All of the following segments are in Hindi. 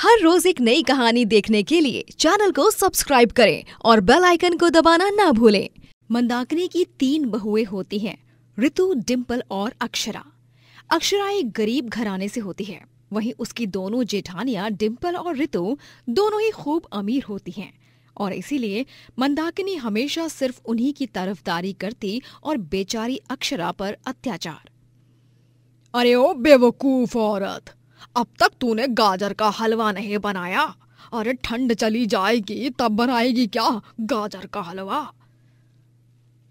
हर रोज एक नई कहानी देखने के लिए चैनल को सब्सक्राइब करें और बेल आइकन को दबाना ना भूलें मंदाकिनी की तीन बहुएं होती हैं ऋतु डिंपल और अक्षरा अक्षरा एक गरीब घराने से होती है वहीं उसकी दोनों जेठानियां डिम्पल और ऋतु दोनों ही खूब अमीर होती हैं और इसीलिए मंदाकिनी हमेशा सिर्फ उन्हीं की तरफदारी करती और बेचारी अक्षरा पर अत्याचार अरे ओ बेवकूफ औरत अब तक तूने गाजर का हलवा नहीं बनाया अरे ठंड चली जाएगी तब बनाएगी क्या गाजर का हलवा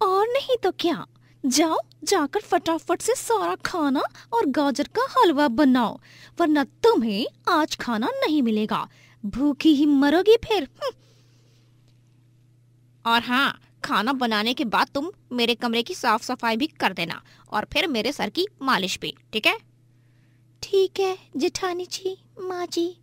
और नहीं तो क्या जाओ जाकर फटाफट से सारा खाना और गाजर का हलवा बनाओ वरना तुम्हें आज खाना नहीं मिलेगा भूखी ही मरोगी फिर हम्म। और हाँ खाना बनाने के बाद तुम मेरे कमरे की साफ सफाई भी कर देना और फिर मेरे सर की मालिश भी ठीक है ठीक है जिठानी जी माँ जी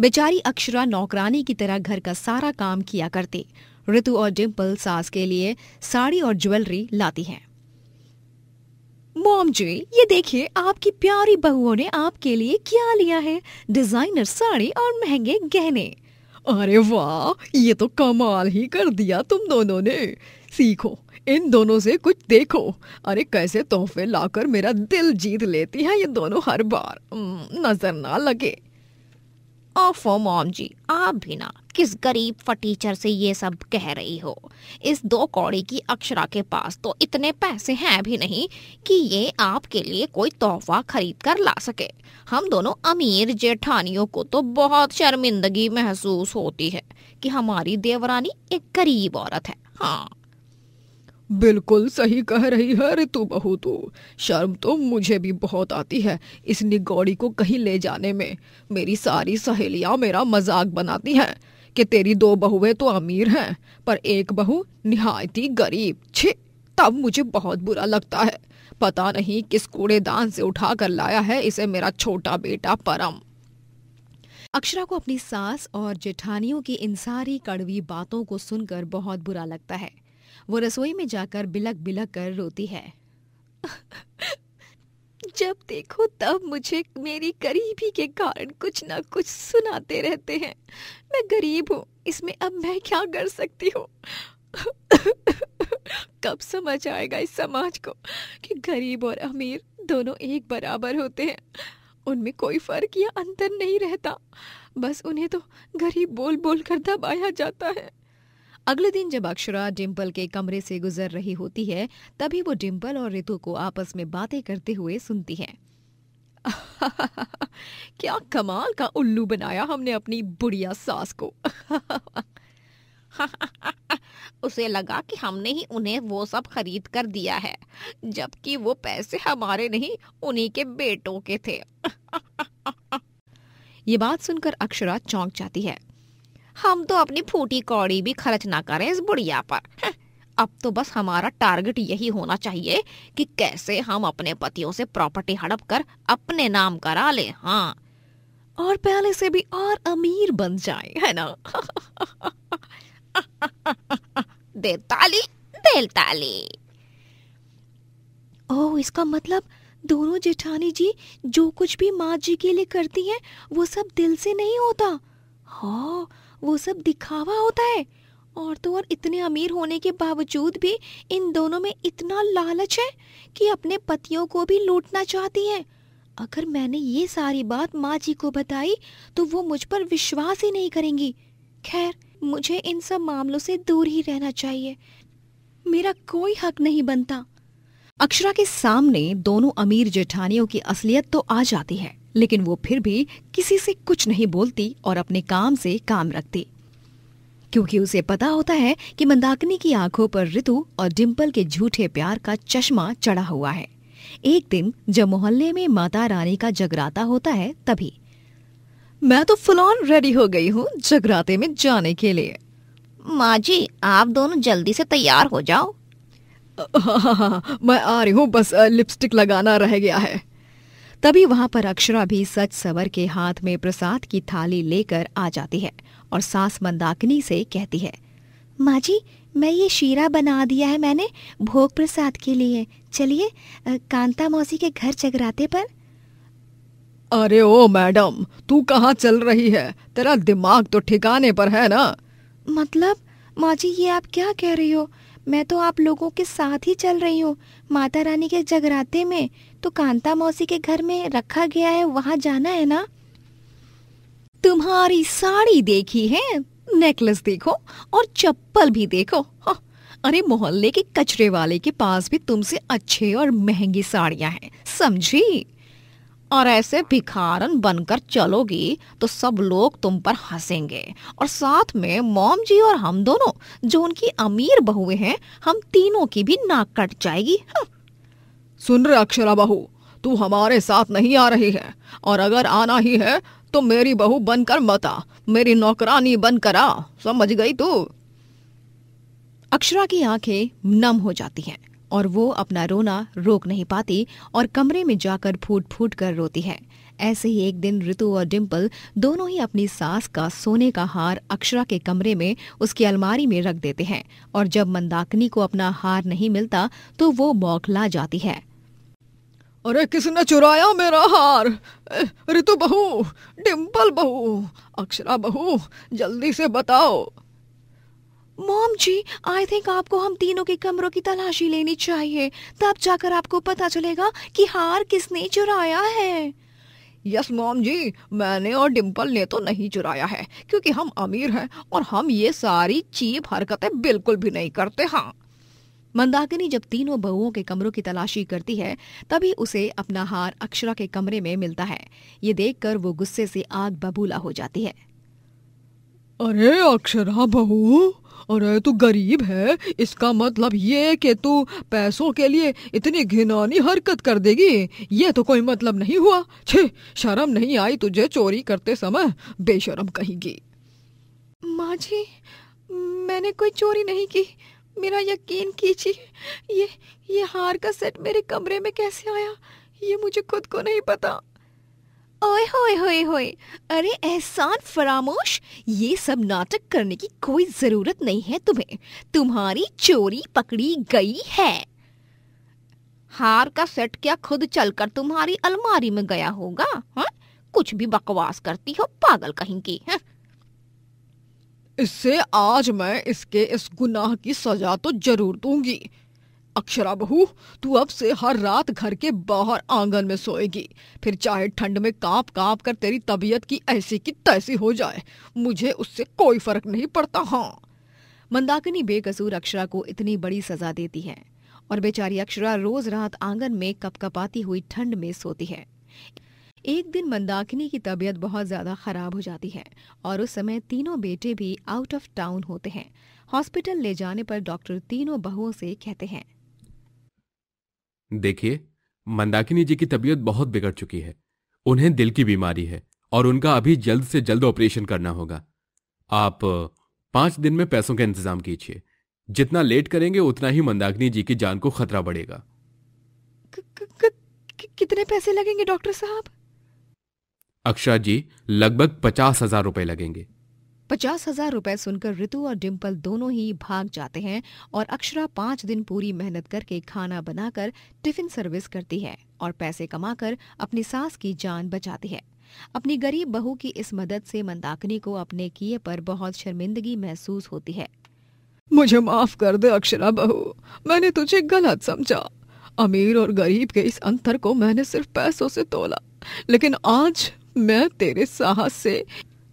बेचारी अक्षरा नौकरानी की तरह घर का सारा काम किया करती ऋतु और डिम्पल सास के लिए साड़ी और ज्वेलरी लाती हैं मोम जी ये देखिए आपकी प्यारी बहुओं ने आपके लिए क्या लिया है डिजाइनर साड़ी और महंगे गहने अरे वाह ये तो कमाल ही कर दिया तुम दोनों ने सीखो इन दोनों से कुछ देखो अरे कैसे तोहफे लाकर मेरा दिल जीत लेती हैं ये दोनों हर बार नजर ना लगे ओफो मॉम जी आप भी ना किस गरीब फटीचर से ये सब कह रही हो इस दो कौड़ी की अक्षरा के पास तो इतने पैसे हैं भी नहीं कि ये आपके लिए कोई तोहफा खरीद कर ला सके हम दोनों अमीर जेठानियों को तो बहुत शर्मिंदगी महसूस होती है कि हमारी देवरानी एक गरीब औरत है हाँ बिल्कुल सही कह रही है ऋतु बहु तू शर्म तो मुझे भी बहुत आती है इस निगौड़ी को कहीं ले जाने में मेरी सारी सहेलियां मेरा मजाक बनाती हैं कि तेरी दो बहुएं तो अमीर हैं पर एक बहू निहायती गरीब छे तब मुझे बहुत बुरा लगता है पता नहीं किस कूड़ेदान से उठा कर लाया है इसे मेरा छोटा बेटा परम अक्षरा को अपनी सास और जेठानियों की इन सारी कड़वी बातों को सुनकर बहुत बुरा लगता है वो रसोई में जाकर बिलक बिलक कर रोती है जब देखो तब मुझे मेरी गरीबी के कारण कुछ ना कुछ सुनाते रहते हैं मैं गरीब हूँ इसमें अब मैं क्या कर सकती हूँ कब समझ आएगा इस समाज को कि गरीब और अमीर दोनों एक बराबर होते हैं उनमें कोई फर्क या अंतर नहीं रहता बस उन्हें तो गरीब बोल बोल कर दबाया जाता है अगले दिन जब अक्षरा डिम्पल के कमरे से गुजर रही होती है तभी वो डिम्पल और रितु को आपस में बातें करते हुए सुनती है क्या कमाल का उल्लू बनाया हमने अपनी बुढ़िया सास को उसे लगा कि हमने ही उन्हें वो सब खरीद कर दिया है जबकि वो पैसे हमारे नहीं उन्हीं के बेटों के थे ये बात सुनकर अक्षरा चौंक जाती है हम तो अपनी फूटी कौड़ी भी खर्च ना करें इस बुढ़िया पर अब तो बस हमारा टारगेट यही होना चाहिए कि कैसे हम अपने पतियों से प्रॉपर्टी हड़प कर अपने नाम करा ले हाँ और पहले से भी और अमीर बन जाए है ना दे ताली दे ताली ओ इसका मतलब दोनों जेठानी जी जो कुछ भी माँ जी के लिए करती हैं वो सब दिल से नहीं होता हाँ वो सब दिखावा होता है और तो और इतने अमीर होने के बावजूद भी इन दोनों में इतना लालच है कि अपने पतियों को भी लूटना चाहती हैं अगर मैंने ये सारी बात माँ जी को बताई तो वो मुझ पर विश्वास ही नहीं करेंगी खैर मुझे इन सब मामलों से दूर ही रहना चाहिए मेरा कोई हक नहीं बनता अक्षरा के सामने दोनों अमीर जेठानियों की असलियत तो आ जाती है लेकिन वो फिर भी किसी से कुछ नहीं बोलती और अपने काम से काम रखती क्योंकि उसे पता होता है कि मंदाकिनी की आंखों पर ऋतु और डिम्पल के झूठे प्यार का चश्मा चढ़ा हुआ है एक दिन जब मोहल्ले में माता रानी का जगराता होता है तभी मैं तो फुलौन रेडी हो गई हूँ जगराते में जाने के लिए माँ जी आप दोनों जल्दी से तैयार हो जाओ हाँ हाँ, हाँ, मैं आ रही हूँ बस लिपस्टिक लगाना रह गया है तभी वहां पर अक्षरा भी सच सवर के हाथ में प्रसाद की थाली लेकर आ जाती है और सास मंदाकिनी से कहती है माँ जी मैं ये शीरा बना दिया है मैंने भोग प्रसाद के लिए चलिए कांता मौसी के घर जगराते पर अरे ओ मैडम तू कहाँ चल रही है तेरा दिमाग तो ठिकाने पर है ना मतलब माँ जी ये आप क्या कह रही हो मैं तो आप लोगों के साथ ही चल रही हूँ माता रानी के जगराते में तो कांता मौसी के घर में रखा गया है वहाँ जाना है ना तुम्हारी साड़ी देखी है नेकलेस देखो और चप्पल भी देखो हाँ, अरे मोहल्ले के कचरे वाले के पास भी तुमसे अच्छे और महंगी साड़ियाँ हैं समझी और ऐसे भिखारन बनकर चलोगी तो सब लोग तुम पर हंसेंगे और साथ में मोम जी और हम दोनों जो उनकी अमीर बहुएं हैं हम तीनों की भी नाक कट जाएगी हम्म। सुन रहे अक्षरा बहू तू हमारे साथ नहीं आ रही है और अगर आना ही है तो मेरी बहू बनकर मत आ मेरी नौकरानी बनकर आ समझ गई तू अक्षरा की आंखें नम हो जाती हैं और वो अपना रोना रोक नहीं पाती और कमरे में जाकर फूट फूट कर रोती है ऐसे ही एक दिन ऋतु और डिम्पल दोनों ही अपनी सास का सोने का हार अक्षरा के कमरे में उसकी अलमारी में रख देते हैं और जब मंदाकिनी को अपना हार नहीं मिलता तो वो बौखला जाती है अरे किसने चुराया मेरा हार ऋतु बहू डिम्पल बहू अक्षरा बहू जल्दी से बताओ मॉम जी आई थिंक आपको हम तीनों के कमरों की तलाशी लेनी चाहिए तब जाकर आपको पता चलेगा कि हार किसने चुराया है यस मॉम जी मैंने और डिम्पल ने तो नहीं चुराया है क्योंकि हम अमीर हैं और हम ये सारी चीप हरकतें बिल्कुल भी नहीं करते हाँ मंदाकिनी जब तीनों बहुओं के कमरों की तलाशी करती है तभी उसे अपना हार अक्षरा के कमरे में मिलता है ये देखकर वो गुस्से से आग बबूला हो जाती है अरे अक्षरा बहू अरे तू गरीब है इसका मतलब ये कि तू पैसों के लिए इतनी घिनौनी हरकत कर देगी ये तो कोई मतलब नहीं हुआ छे शर्म नहीं आई तुझे चोरी करते समय बेशरम कहेगी माँ जी मैंने कोई चोरी नहीं की मेरा यकीन कीजिए ये ये हार का सेट मेरे कमरे में कैसे आया ये मुझे खुद को नहीं पता ओए होए होए होए अरे एहसान फरामोश ये सब नाटक करने की कोई जरूरत नहीं है तुम्हें तुम्हारी चोरी पकड़ी गई है हार का सेट क्या खुद चलकर तुम्हारी अलमारी में गया होगा हा? कुछ भी बकवास करती हो पागल कहीं की है हाँ? इससे आज मैं इसके इस गुनाह की सजा तो जरूर दूंगी अक्षरा बहू तू अब से हर रात घर के बाहर आंगन में सोएगी फिर चाहे ठंड में कांप कांप कर तेरी तबीयत की ऐसी की तैसी हो जाए मुझे उससे कोई फर्क नहीं पड़ता हाँ मंदाकिनी बेकसूर अक्षरा को इतनी बड़ी सजा देती है और बेचारी अक्षरा रोज रात आंगन में कपकपाती हुई ठंड में सोती है एक दिन मंदाकिनी की तबीयत बहुत ज़्यादा ख़राब हो जाती है और उस समय तीनों बेटे भी आउट ऑफ टाउन होते हैं हॉस्पिटल ले जाने पर डॉक्टर तीनों बहुओं से कहते हैं देखिए मंदाकिनी जी की तबीयत बहुत बिगड़ चुकी है उन्हें दिल की बीमारी है और उनका अभी जल्द से जल्द ऑपरेशन करना होगा आप पांच दिन में पैसों का इंतजाम कीजिए जितना लेट करेंगे उतना ही मंदाकिनी जी की जान को खतरा बढ़ेगा कितने पैसे लगेंगे डॉक्टर साहब अक्षरा जी लगभग पचास हजार रुपए लगेंगे पचास हजार रुपए सुनकर ऋतु और डिम्पल दोनों ही भाग जाते हैं और अक्षरा पांच दिन पूरी मेहनत करके खाना बनाकर टिफिन सर्विस करती है और पैसे कमाकर अपनी सास की जान बचाती है अपनी गरीब बहू की इस मदद से मंदाकिनी को अपने किए पर बहुत शर्मिंदगी महसूस होती है मुझे माफ कर दे अक्षरा बहू मैंने तुझे गलत समझा अमीर और गरीब के इस अंतर को मैंने सिर्फ पैसों से तोला लेकिन आज मैं तेरे साहस से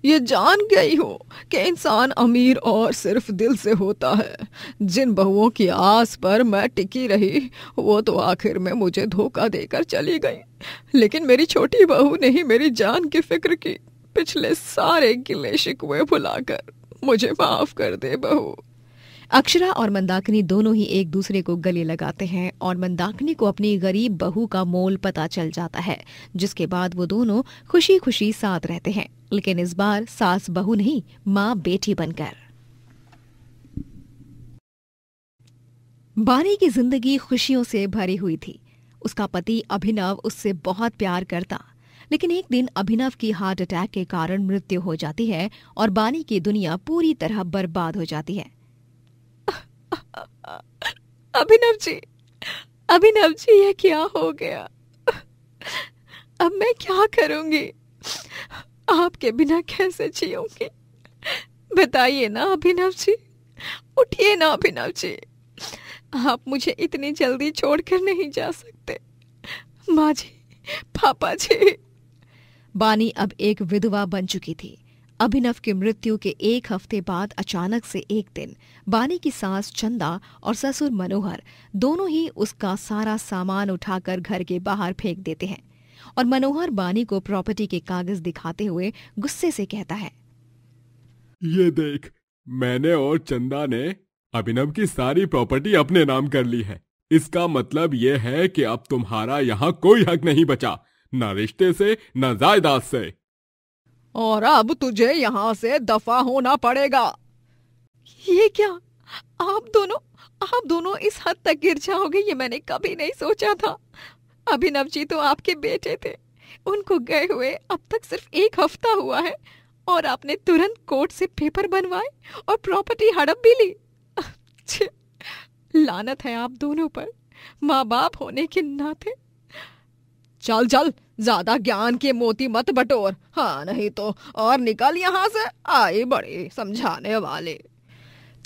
ये जान गई हो कि इंसान अमीर और सिर्फ दिल से होता है जिन बहुओं की आस पर मैं टिकी रही वो तो आखिर में मुझे धोखा देकर चली गई लेकिन मेरी छोटी बहू ने ही मेरी जान की फिक्र की पिछले सारे गिले शिकवे भुलाकर मुझे माफ कर दे बहू अक्षरा और मंदाकिनी दोनों ही एक दूसरे को गले लगाते हैं और मंदाकिनी को अपनी गरीब बहू का मोल पता चल जाता है जिसके बाद वो दोनों खुशी खुशी साथ रहते हैं लेकिन इस बार सास बहू नहीं माँ बेटी बनकर बानी की जिंदगी खुशियों से भरी हुई थी उसका पति अभिनव उससे बहुत प्यार करता लेकिन एक दिन अभिनव की हार्ट अटैक के कारण मृत्यु हो जाती है और बानी की दुनिया पूरी तरह बर्बाद हो जाती है अभिनव जी अभिनव जी यह क्या हो गया अब मैं क्या करूंगी आपके बिना कैसे जीऊंगी बताइए ना अभिनव जी उठिए ना अभिनव जी आप मुझे इतनी जल्दी छोड़कर नहीं जा सकते माँ जी पापा जी बानी अब एक विधवा बन चुकी थी अभिनव की मृत्यु के एक हफ्ते बाद अचानक से एक दिन बानी की सास चंदा और ससुर मनोहर दोनों ही उसका सारा सामान उठाकर घर के बाहर फेंक देते हैं और मनोहर बानी को प्रॉपर्टी के कागज दिखाते हुए गुस्से से कहता है ये देख मैंने और चंदा ने अभिनव की सारी प्रॉपर्टी अपने नाम कर ली है इसका मतलब यह है कि अब तुम्हारा यहाँ कोई हक नहीं बचा न रिश्ते से न जायदाद से और अब तुझे यहाँ से दफा होना पड़ेगा ये क्या आप दोनों आप दोनों इस हद तक गिर जाओगे ये मैंने कभी नहीं सोचा था अभिनव जी तो आपके बेटे थे उनको गए हुए अब तक सिर्फ एक हफ्ता हुआ है और आपने तुरंत कोर्ट से पेपर बनवाए और प्रॉपर्टी हड़प भी ली लानत है आप दोनों पर माँ बाप होने के नाते चल चल ज्यादा ज्ञान के मोती मत बटोर हाँ नहीं तो और निकल यहाँ से आए बड़े समझाने वाले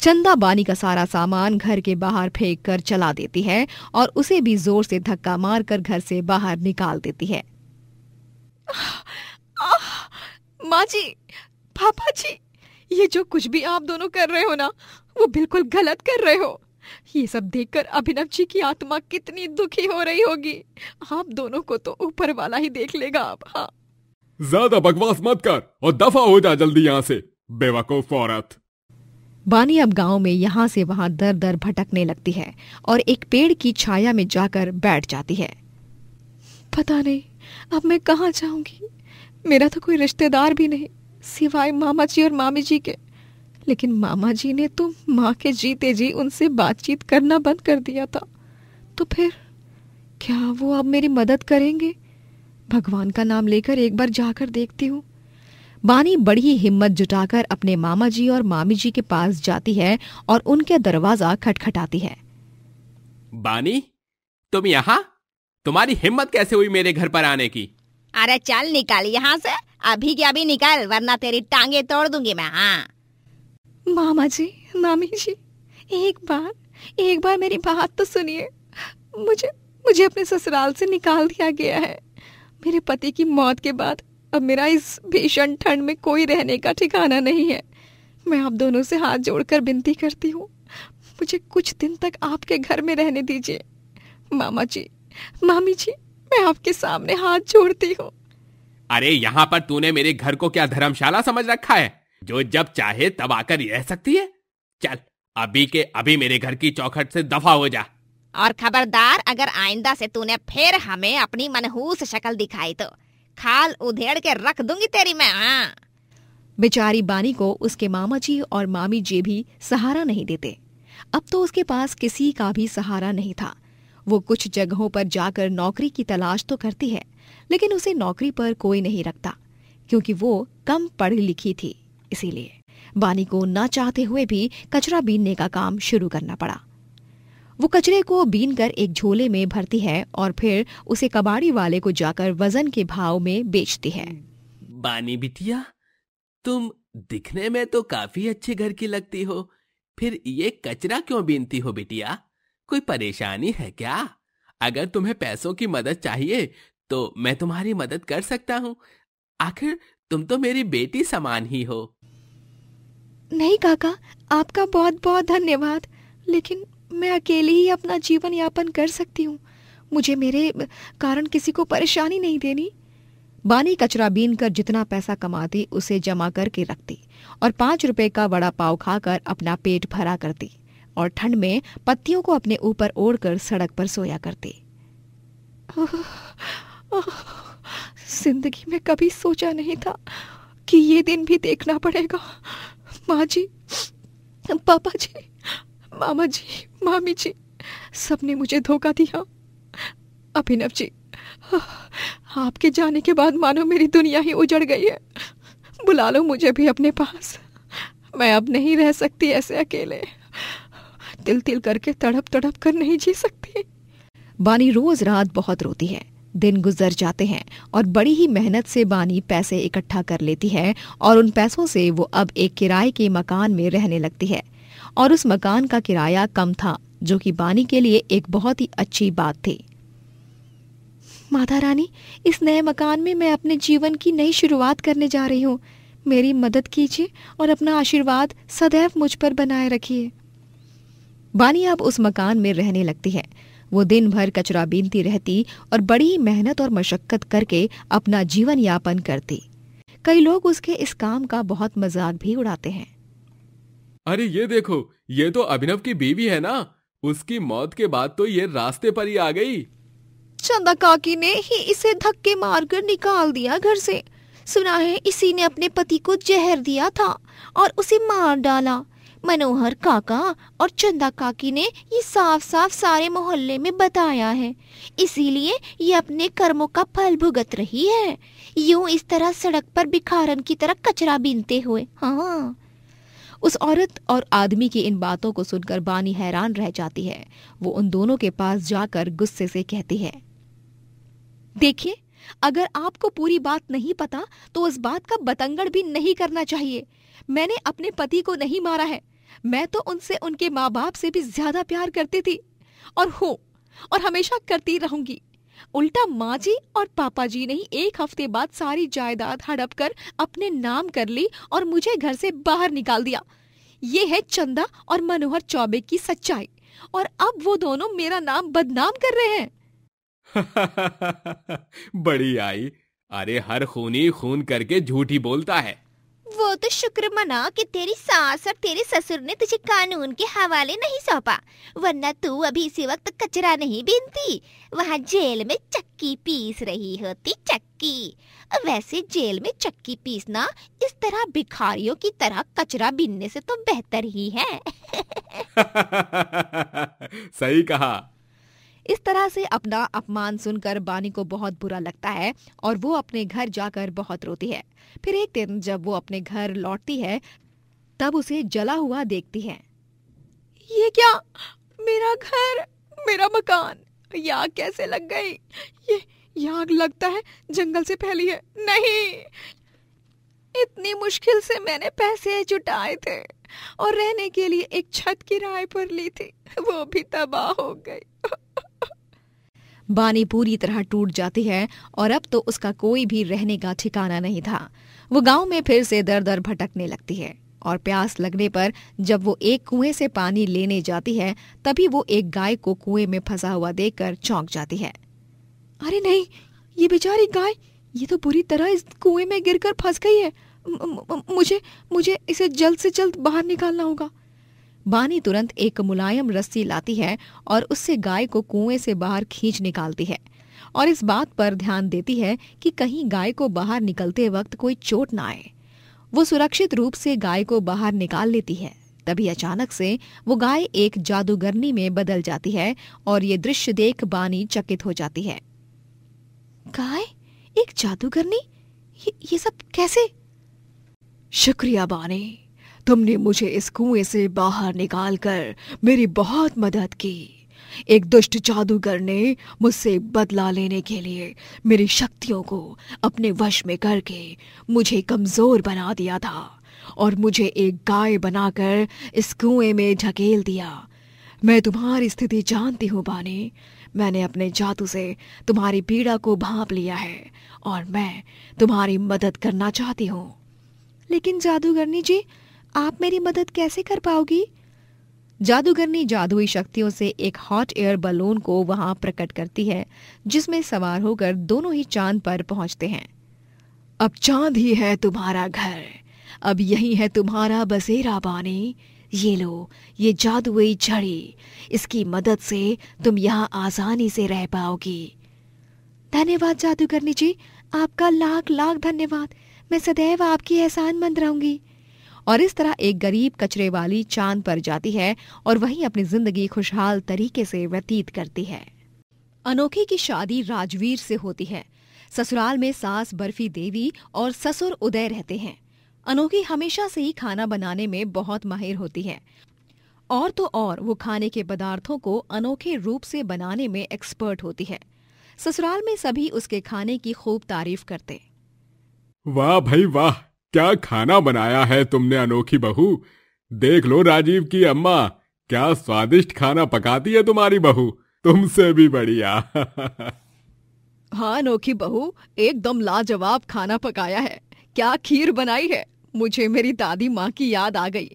चंदा बानी का सारा सामान घर के बाहर फेंक कर चला देती है और उसे भी जोर से धक्का मारकर घर से बाहर निकाल देती है माँ जी पापा जी ये जो कुछ भी आप दोनों कर रहे हो ना वो बिल्कुल गलत कर रहे हो ये सब देखकर अभिनव जी की आत्मा कितनी दुखी हो रही होगी आप दोनों को तो ऊपर वाला ही देख लेगा आप हाँ ज्यादा बकवास मत कर और दफा हो जा जल्दी यहाँ से बेवकूफ औरत बानी अब गांव में यहाँ से वहाँ दर दर भटकने लगती है और एक पेड़ की छाया में जाकर बैठ जाती है पता नहीं अब मैं कहाँ जाऊंगी मेरा तो कोई रिश्तेदार भी नहीं सिवाय मामा जी और मामी जी के लेकिन मामा जी ने तो माँ के जीते जी उनसे बातचीत करना बंद कर दिया था तो फिर क्या वो अब मेरी मदद करेंगे भगवान का नाम लेकर एक बार जाकर देखती हूँ बानी बड़ी हिम्मत जुटाकर अपने मामा जी और मामी जी के पास जाती है और उनके दरवाजा खटखटाती है बानी तुम यहाँ तुम्हारी हिम्मत कैसे हुई मेरे घर पर आने की अरे चल निकाल यहाँ से अभी के अभी निकाल वरना तेरी टांगे तोड़ दूंगी मैं हाँ मामा जी मामी जी एक बार एक बार मेरी बात तो सुनिए मुझे मुझे अपने ससुराल से निकाल दिया गया है मेरे पति की मौत के बाद अब मेरा इस भीषण ठंड में कोई रहने का ठिकाना नहीं है मैं आप दोनों से हाथ जोड़कर विनती करती हूँ मुझे कुछ दिन तक आपके घर में रहने दीजिए मामा जी मामी जी मैं आपके सामने हाथ जोड़ती हूँ अरे यहाँ पर तूने मेरे घर को क्या धर्मशाला समझ रखा है जो जब चाहे तब आकर रह सकती है चल अभी के अभी मेरे घर की चौखट से दफा हो जा और खबरदार अगर आइंदा से तूने फिर हमें अपनी मनहूस शक्ल दिखाई तो खाल उधेड़ के रख दूंगी तेरी मैं हाँ बेचारी बानी को उसके मामा जी और मामी जी भी सहारा नहीं देते अब तो उसके पास किसी का भी सहारा नहीं था वो कुछ जगहों पर जाकर नौकरी की तलाश तो करती है लेकिन उसे नौकरी पर कोई नहीं रखता क्योंकि वो कम पढ़ी लिखी थी इसीलिए बानी को ना चाहते हुए भी कचरा बीनने का काम शुरू करना पड़ा वो कचरे को बीन कर एक झोले में भरती है और फिर उसे कबाड़ी वाले को जाकर वजन के भाव में बेचती है बानी बिटिया तुम दिखने में तो काफी अच्छे घर की लगती हो फिर ये कचरा क्यों बीनती हो बिटिया कोई परेशानी है क्या अगर तुम्हें पैसों की मदद चाहिए तो मैं तुम्हारी मदद कर सकता हूँ आखिर तुम तो मेरी बेटी समान ही हो नहीं काका आपका बहुत बहुत धन्यवाद लेकिन मैं अकेली ही अपना जीवन यापन कर सकती हूँ मुझे मेरे कारण किसी को परेशानी नहीं देनी बानी कचरा बीन कर जितना पैसा कमाती उसे जमा करके रखती और पाँच रुपए का बड़ा पाव खाकर अपना पेट भरा करती और ठंड में पत्तियों को अपने ऊपर ओढ़कर सड़क पर सोया करती जिंदगी में कभी सोचा नहीं था कि ये दिन भी देखना पड़ेगा माँ जी पापा जी मामा जी मामी जी सबने मुझे धोखा दिया अभिनव जी आपके जाने के बाद मानो मेरी दुनिया ही उजड़ गई है बुला लो मुझे भी अपने पास मैं अब नहीं रह सकती ऐसे अकेले तिल तिल करके तड़प तड़प कर नहीं जी सकती बानी रोज रात बहुत रोती है दिन गुजर जाते हैं और बड़ी ही मेहनत से बानी पैसे इकट्ठा कर लेती है और उन पैसों से वो अब एक किराए के मकान में रहने लगती है और उस मकान का किराया कम था जो कि बानी के लिए एक बहुत ही अच्छी बात थी माता रानी इस नए मकान में मैं अपने जीवन की नई शुरुआत करने जा रही हूँ मेरी मदद कीजिए और अपना आशीर्वाद सदैव मुझ पर बनाए रखिए बानी अब उस मकान में रहने लगती है वो दिन भर कचरा बीनती रहती और बड़ी मेहनत और मशक्क़त करके अपना जीवन यापन करती कई लोग उसके इस काम का बहुत मजाक भी उड़ाते हैं अरे ये देखो ये तो अभिनव की बीवी है ना उसकी मौत के बाद तो ये रास्ते पर ही आ गई चंदा काकी ने ही इसे धक्के मारकर निकाल दिया घर से सुना है इसी ने अपने पति को जहर दिया था और उसे मार डाला मनोहर काका और चंदा काकी ने ये साफ साफ सारे मोहल्ले में बताया है इसीलिए ये अपने कर्मों का फल भुगत रही है यूं इस तरह सड़क पर भिखारन की तरह कचरा बीनते हुए हाँ उस औरत और आदमी की इन बातों को सुनकर बानी हैरान रह जाती है वो उन दोनों के पास जाकर गुस्से से कहती है देखिए अगर आपको पूरी बात नहीं पता तो उस बात का बतंगड़ भी नहीं करना चाहिए मैंने अपने पति को नहीं मारा है मैं तो उनसे उनके माँ बाप से भी ज्यादा प्यार करती थी और हूँ और हमेशा करती रहूंगी उल्टा माँ जी और पापा जी ने ही एक हफ्ते बाद सारी जायदाद हड़प कर अपने नाम कर ली और मुझे घर से बाहर निकाल दिया ये है चंदा और मनोहर चौबे की सच्चाई और अब वो दोनों मेरा नाम बदनाम कर रहे हैं बड़ी आई अरे हर खूनी खून करके झूठी बोलता है वो तो शुक्र मना कि तेरी सास और तेरे ससुर ने तुझे कानून के हवाले नहीं सौंपा वरना तू अभी इसी वक्त कचरा नहीं बीनती वहाँ जेल में चक्की पीस रही होती चक्की वैसे जेल में चक्की पीसना इस तरह भिखारियों की तरह कचरा बीनने से तो बेहतर ही है सही कहा इस तरह से अपना अपमान सुनकर बानी को बहुत बुरा लगता है और वो अपने घर जाकर बहुत रोती है फिर एक दिन जब वो अपने घर लौटती है तब उसे जला हुआ देखती है ये क्या मेरा घर मेरा मकान आग कैसे लग गई ये आग लगता है जंगल से फैली है नहीं इतनी मुश्किल से मैंने पैसे जुटाए थे और रहने के लिए एक छत किराए पर ली थी वो भी तबाह हो गई बानी पूरी तरह टूट जाती है और अब तो उसका कोई भी रहने का ठिकाना नहीं था वो गांव में फिर से दर दर भटकने लगती है और प्यास लगने पर जब वो एक कुएं से पानी लेने जाती है तभी वो एक गाय को कुएं में फंसा हुआ देखकर चौंक जाती है अरे नहीं ये बेचारी गाय ये तो बुरी तरह इस कुएं में गिरकर फंस गई है मुझे मुझे इसे जल्द से जल्द बाहर निकालना होगा बानी तुरंत एक मुलायम रस्सी लाती है और उससे गाय को कुएं से बाहर खींच निकालती है और इस बात पर ध्यान देती है कि कहीं गाय को बाहर निकलते वक्त कोई चोट ना आए वो सुरक्षित रूप से गाय को बाहर निकाल लेती है तभी अचानक से वो गाय एक जादूगरनी में बदल जाती है और ये दृश्य देख बानी चकित हो जाती है गाय एक जादूगरनी ये, ये सब कैसे शुक्रिया बानी तुमने मुझे इस कुएं से बाहर निकालकर मेरी बहुत मदद की एक दुष्ट जादूगर ने मुझसे बदला लेने के लिए मेरी शक्तियों को अपने वश में करके मुझे कमजोर बना दिया था और मुझे एक गाय बनाकर इस कुएं में झकेल दिया मैं तुम्हारी स्थिति जानती हूँ बानी मैंने अपने जादू से तुम्हारी पीड़ा को भांप लिया है और मैं तुम्हारी मदद करना चाहती हूँ लेकिन जादूगरनी जी आप मेरी मदद कैसे कर पाओगी जादूगर जादुई शक्तियों से एक हॉट एयर बलून को वहां प्रकट करती है जिसमें सवार होकर दोनों ही चांद पर पहुंचते हैं अब चांद ही है तुम्हारा घर अब यही है तुम्हारा बसेरा बानी ये लो ये जादुई झड़ी इसकी मदद से तुम यहाँ आसानी से रह पाओगी धन्यवाद जादूगरनी जी आपका लाख लाख धन्यवाद मैं सदैव आपकी एहसान मंद रहूंगी और इस तरह एक गरीब कचरे वाली चांद पर जाती है और वहीं अपनी जिंदगी खुशहाल तरीके से व्यतीत करती है अनोखी की शादी राजवीर से होती है ससुराल में सास बर्फी देवी और ससुर उदय रहते हैं अनोखी हमेशा से ही खाना बनाने में बहुत माहिर होती है और तो और वो खाने के पदार्थों को अनोखे रूप से बनाने में एक्सपर्ट होती है ससुराल में सभी उसके खाने की खूब तारीफ करते वाह भाई वाह क्या खाना बनाया है तुमने अनोखी बहू देख लो राजीव की अम्मा क्या स्वादिष्ट खाना पकाती है तुम्हारी बहू तुमसे भी बढ़िया हाँ अनोखी बहू एकदम लाजवाब खाना पकाया है क्या खीर बनाई है मुझे मेरी दादी माँ की याद आ गई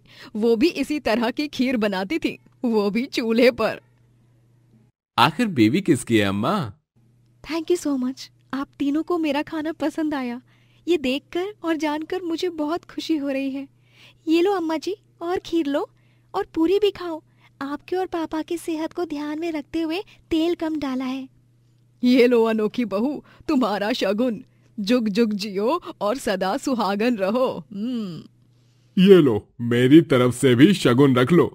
वो भी इसी तरह की खीर बनाती थी वो भी चूल्हे पर आखिर बेबी किसकी है अम्मा थैंक यू सो मच आप तीनों को मेरा खाना पसंद आया ये देखकर और जानकर मुझे बहुत खुशी हो रही है ये लो अम्मा जी और खीर लो और पूरी भी खाओ आपके और पापा की सेहत को ध्यान में रखते हुए तेल कम डाला है ये लो अनोखी बहू तुम्हारा शगुन जुग जुग जियो और सदा सुहागन रहो हम्म। ये लो मेरी तरफ से भी शगुन रख लो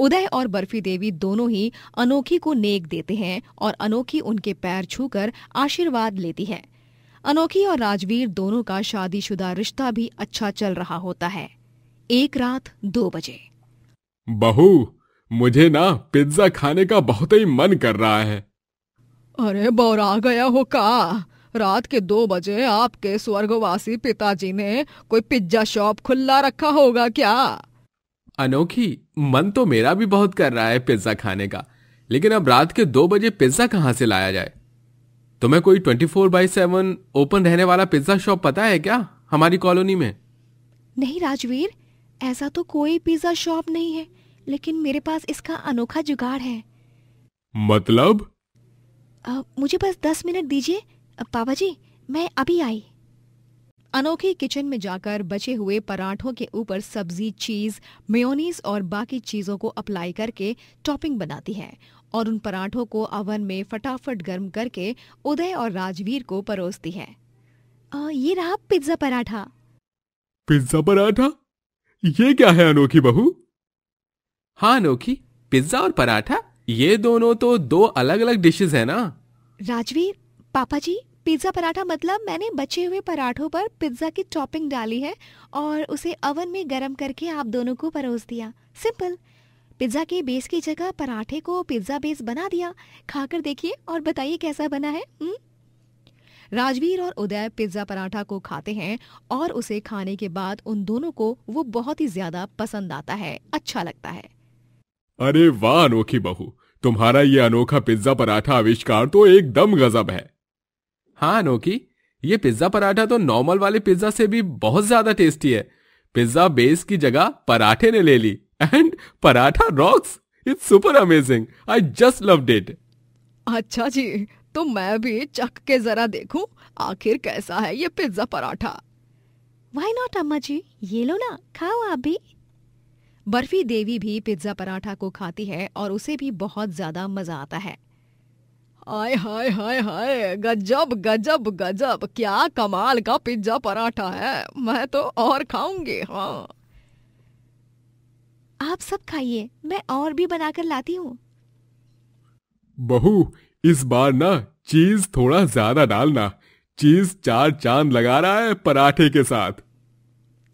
उदय और बर्फी देवी दोनों ही अनोखी को नेक देते हैं और अनोखी उनके पैर छूकर आशीर्वाद लेती है अनोखी और राजवीर दोनों का शादीशुदा रिश्ता भी अच्छा चल रहा होता है एक रात दो बजे बहू मुझे ना पिज्जा खाने का बहुत ही मन कर रहा है अरे बौरा गया हो का रात के दो बजे आपके स्वर्गवासी पिताजी ने कोई पिज्जा शॉप खुला रखा होगा क्या अनोखी मन तो मेरा भी बहुत कर रहा है पिज्जा खाने का लेकिन अब रात के दो बजे पिज्जा कहाँ से लाया जाए तुम्हें कोई twenty four by seven open रहने वाला पिज्जा शॉप पता है क्या हमारी कॉलोनी में नहीं राजवीर ऐसा तो कोई पिज्जा शॉप नहीं है लेकिन मेरे पास इसका अनोखा जुगाड़ है मतलब आ, मुझे बस दस मिनट दीजिए पापा जी मैं अभी आई अनोखी किचन में जाकर बचे हुए पराठों के ऊपर सब्जी चीज मेयोनीज और बाकी चीजों को अप्लाई करके टॉपिंग बनाती है और उन पराठों को अवन में फटाफट गर्म करके उदय और राजवीर को परोसती है आ, ये रहा पिज्जा पराठा पिज्जा पराठा ये क्या है अनोखी बहू हाँ अनोखी पिज्जा और पराठा ये दोनों तो दो अलग अलग डिशेस है ना राजवीर पापा जी पिज्जा पराठा मतलब मैंने बचे हुए पराठों पर पिज्जा की टॉपिंग डाली है और उसे अवन में गरम करके आप दोनों को परोस दिया सिंपल पिज्ज़ा के बेस की जगह पराठे को पिज्ज़ा बेस बना दिया खाकर देखिए और बताइए कैसा बना है हम्म? राजवीर और उदय पिज्ज़ा पराठा को खाते हैं और उसे खाने के बाद उन दोनों को वो बहुत ही ज्यादा पसंद आता है अच्छा लगता है अरे वाह अनोखी बहू तुम्हारा ये अनोखा पिज्जा पराठा आविष्कार तो एकदम गजब है हाँ अनोखी ये पिज्जा पराठा तो नॉर्मल वाले पिज्जा से भी बहुत ज्यादा टेस्टी है पिज्जा बेस की जगह पराठे ने ले ली and paratha rocks it's super amazing I just loved it अच्छा जी तो मैं भी चख के जरा देखूं आखिर कैसा है ये पिज्जा पराठा वाई नॉट अम्मा जी ये लो ना खाओ आप भी बर्फी देवी भी पिज्जा पराठा को खाती है और उसे भी बहुत ज्यादा मजा आता है हाय हाय हाय हाय गजब गजब गजब क्या कमाल का पिज्जा पराठा है मैं तो और खाऊंगी हाँ आप सब खाइए मैं और भी बनाकर लाती हूँ बहू इस बार ना चीज थोड़ा ज्यादा डालना चीज चार चांद लगा रहा है पराठे के साथ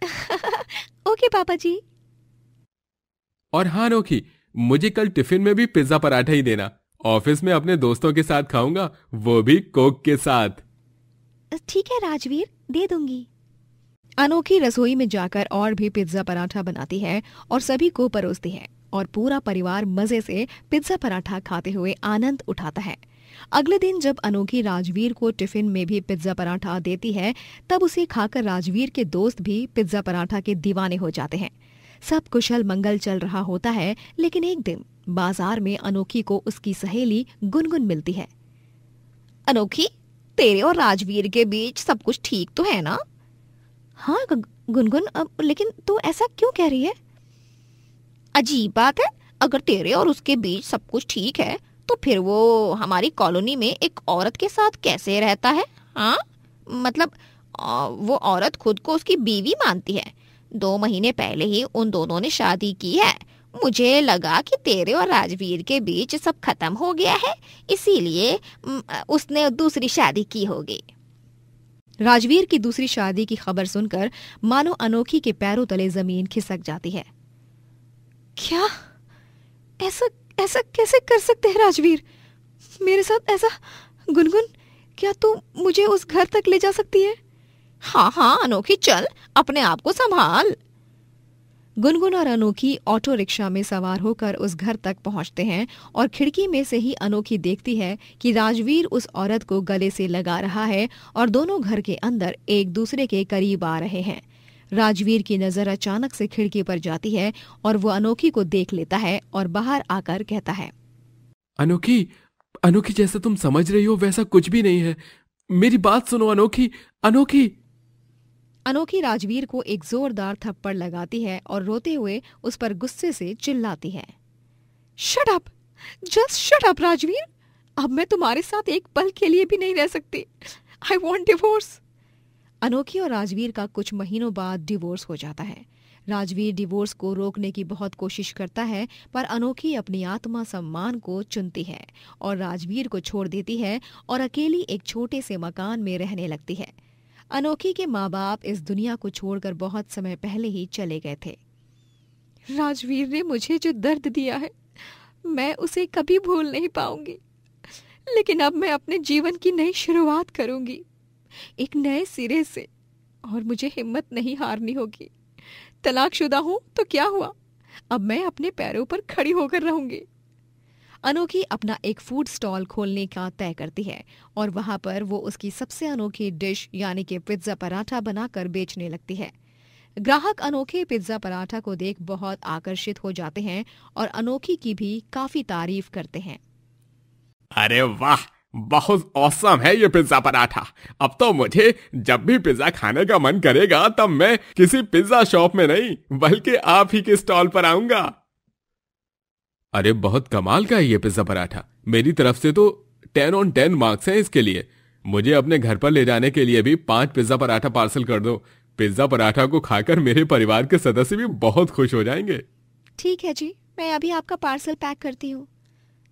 ओके पापा जी और हाँ रोखी मुझे कल टिफिन में भी पिज्जा पराठा ही देना ऑफिस में अपने दोस्तों के साथ खाऊंगा वो भी कोक के साथ ठीक है राजवीर दे दूंगी अनोखी रसोई में जाकर और भी पिज्जा पराठा बनाती है और सभी को परोसती है और पूरा परिवार मजे से पिज्जा पराठा खाते हुए आनंद उठाता है अगले दिन जब अनोखी राजवीर को टिफिन में भी पिज्जा पराठा देती है तब उसे खाकर राजवीर के दोस्त भी पिज्जा पराठा के दीवाने हो जाते हैं सब कुशल मंगल चल रहा होता है लेकिन एक दिन बाजार में अनोखी को उसकी सहेली गुनगुन मिलती है अनोखी तेरे और राजवीर के बीच सब कुछ ठीक तो है ना हाँ गुनगुन अब लेकिन तू ऐसा क्यों कह रही है अजीब बात है अगर तेरे और उसके बीच सब कुछ ठीक है तो फिर वो हमारी कॉलोनी में एक औरत के साथ कैसे रहता है हाँ मतलब वो औरत खुद को उसकी बीवी मानती है दो महीने पहले ही उन दोनों ने शादी की है मुझे लगा कि तेरे और राजवीर के बीच सब खत्म हो गया है इसीलिए उसने दूसरी शादी की होगी राजवीर की दूसरी शादी की खबर सुनकर मानो अनोखी के पैरों तले जमीन खिसक जाती है क्या ऐसा ऐसा कैसे कर सकते हैं राजवीर मेरे साथ ऐसा गुनगुन क्या तू मुझे उस घर तक ले जा सकती है हाँ हाँ अनोखी चल अपने आप को संभाल गुनगुन और अनोखी ऑटो रिक्शा में सवार होकर उस घर तक पहुंचते हैं और खिड़की में से ही अनोखी देखती है कि राजवीर उस औरत को गले से लगा रहा है और दोनों घर के अंदर एक दूसरे के करीब आ रहे हैं राजवीर की नजर अचानक से खिड़की पर जाती है और वो अनोखी को देख लेता है और बाहर आकर कहता है अनोखी अनोखी जैसा तुम समझ रही हो वैसा कुछ भी नहीं है मेरी बात सुनो अनोखी अनोखी अनोखी राजवीर को एक जोरदार थप्पड़ लगाती है और रोते हुए उस पर गुस्से से चिल्लाती है shut up just shut up Rajveer अब मैं तुम्हारे साथ एक पल के लिए भी नहीं रह सकती आई वॉन्ट डिवोर्स अनोखी और राजवीर का कुछ महीनों बाद डिवोर्स हो जाता है राजवीर डिवोर्स को रोकने की बहुत कोशिश करता है पर अनोखी अपनी आत्मा सम्मान को चुनती है और राजवीर को छोड़ देती है और अकेली एक छोटे से मकान में रहने लगती है अनोखी के माँ बाप इस दुनिया को छोड़कर बहुत समय पहले ही चले गए थे राजवीर ने मुझे जो दर्द दिया है मैं उसे कभी भूल नहीं पाऊंगी लेकिन अब मैं अपने जीवन की नई शुरुआत करूंगी एक नए सिरे से और मुझे हिम्मत नहीं हारनी होगी तलाकशुदा हूं तो क्या हुआ अब मैं अपने पैरों पर खड़ी होकर रहूंगी अनोखी अपना एक फूड स्टॉल खोलने का तय करती है और वहाँ पर वो उसकी सबसे अनोखी डिश यानी कि पिज्ज़ा पराठा बनाकर बेचने लगती है ग्राहक अनोखे पिज्ज़ा पराठा को देख बहुत आकर्षित हो जाते हैं और अनोखी की भी काफ़ी तारीफ करते हैं अरे वाह बहुत औसम है ये पिज्जा पराठा अब तो मुझे जब भी पिज्जा खाने का मन करेगा तब मैं किसी पिज्जा शॉप में नहीं बल्कि आप ही के स्टॉल पर आऊंगा अरे बहुत कमाल का है ये पिज्जा पराठा मेरी तरफ से तो टेन ऑन टेन मार्क्स हैं इसके लिए मुझे अपने घर पर ले जाने के लिए भी पांच पिज्जा पराठा पार्सल कर दो पिज्जा पराठा को खाकर मेरे परिवार के सदस्य भी बहुत खुश हो जाएंगे ठीक है जी मैं अभी आपका पार्सल पैक करती हूँ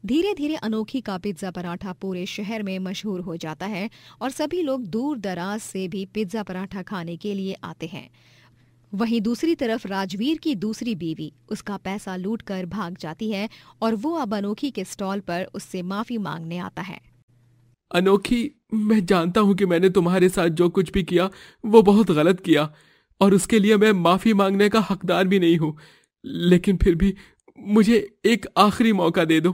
धीरे धीरे अनोखी का पिज्जा पराठा पूरे शहर में मशहूर हो जाता है और सभी लोग दूर दराज से भी पिज्जा पराठा खाने के लिए आते हैं वहीं दूसरी तरफ राजवीर की दूसरी बीवी उसका पैसा लूट कर भाग जाती है और वो अब अनोखी के स्टॉल पर उससे माफी मांगने आता है अनोखी मैं जानता हूं कि मैंने तुम्हारे साथ जो कुछ भी किया वो बहुत गलत किया और उसके लिए मैं माफी मांगने का हकदार भी नहीं हूं लेकिन फिर भी मुझे एक आखिरी मौका दे दो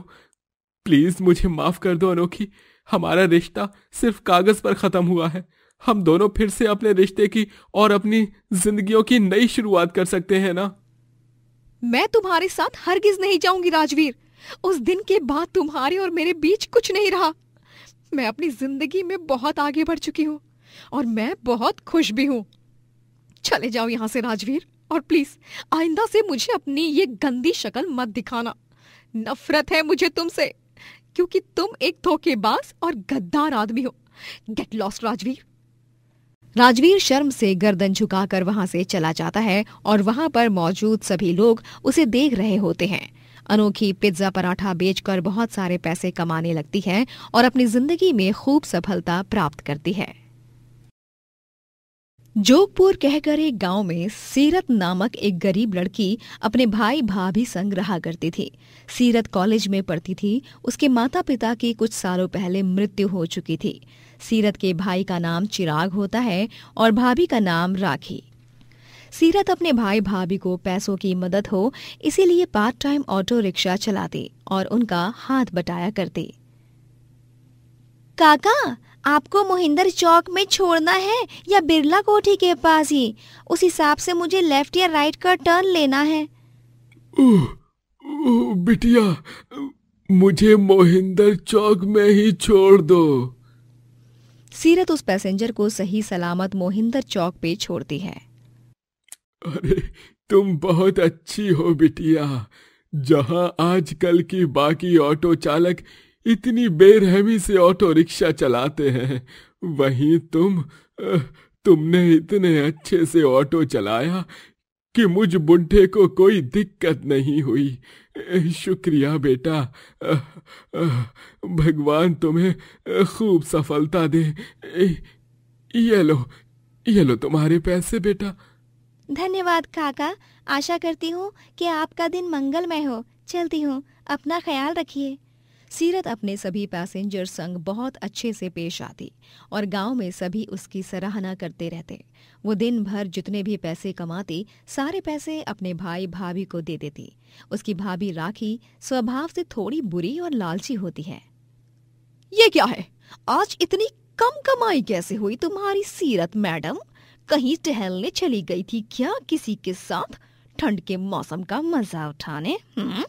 प्लीज मुझे माफ कर दो अनोखी हमारा रिश्ता सिर्फ कागज पर खत्म हुआ है हम दोनों फिर से अपने रिश्ते की और अपनी जिंदगियों की नई शुरुआत कर सकते हैं ना मैं तुम्हारे साथ हरगिज नहीं जाऊंगी राजवीर उस दिन के बाद तुम्हारे और मेरे बीच कुछ नहीं रहा मैं अपनी जिंदगी में बहुत आगे बढ़ चुकी हूँ और मैं बहुत खुश भी हूँ चले जाओ यहाँ से राजवीर और प्लीज आइंदा से मुझे अपनी ये गंदी शक्ल मत दिखाना नफरत है मुझे तुमसे क्योंकि तुम एक धोखेबाज और गद्दार आदमी हो गेट लॉस्ट राजवीर राजवीर शर्म से गर्दन झुकाकर वहां से चला जाता है और वहां पर मौजूद सभी लोग उसे देख रहे होते हैं अनोखी पिज्जा पराठा बेचकर बहुत सारे पैसे कमाने लगती है और अपनी जिंदगी में खूब सफलता प्राप्त करती है जोगपुर कहकर एक गांव में सीरत नामक एक गरीब लड़की अपने भाई भाभी संग रहा करती थी सीरत कॉलेज में पढ़ती थी उसके माता पिता की कुछ सालों पहले मृत्यु हो चुकी थी सीरत के भाई का नाम चिराग होता है और भाभी का नाम राखी सीरत अपने भाई भाभी को पैसों की मदद हो इसीलिए पार्ट टाइम ऑटो रिक्शा चलाती और उनका हाथ बटाया करती काका आपको मोहिंदर चौक में छोड़ना है या बिरला कोठी के पास ही उस हिसाब से मुझे लेफ्ट या राइट का टर्न लेना है बिटिया मुझे मोहिंदर चौक में ही छोड़ दो सीरत उस पैसेंजर को सही सलामत मोहिंदर चौक पे छोड़ती है अरे तुम बहुत अच्छी हो बिटिया जहां आजकल की बाकी ऑटो चालक इतनी बेरहमी से ऑटो रिक्शा चलाते हैं वहीं तुम तुमने इतने अच्छे से ऑटो चलाया कि मुझ बुढ़े को कोई दिक्कत नहीं हुई शुक्रिया बेटा आ, आ, भगवान तुम्हें खूब सफलता दे ये लो ये लो तुम्हारे पैसे बेटा धन्यवाद काका आशा करती हूँ कि आपका दिन मंगलमय हो चलती हूँ अपना ख्याल रखिए सीरत अपने सभी पैसेंजर संग बहुत अच्छे से पेश आती और गांव में सभी उसकी सराहना करते रहते वो दिन भर जितने भी पैसे कमाती सारे पैसे अपने भाई भाभी को दे देती उसकी भाभी राखी स्वभाव से थोड़ी बुरी और लालची होती है ये क्या है आज इतनी कम कमाई कैसे हुई तुम्हारी सीरत मैडम कहीं टहलने चली गई थी क्या किसी के साथ ठंड के मौसम का मजा उठाने हुँ? हम्म?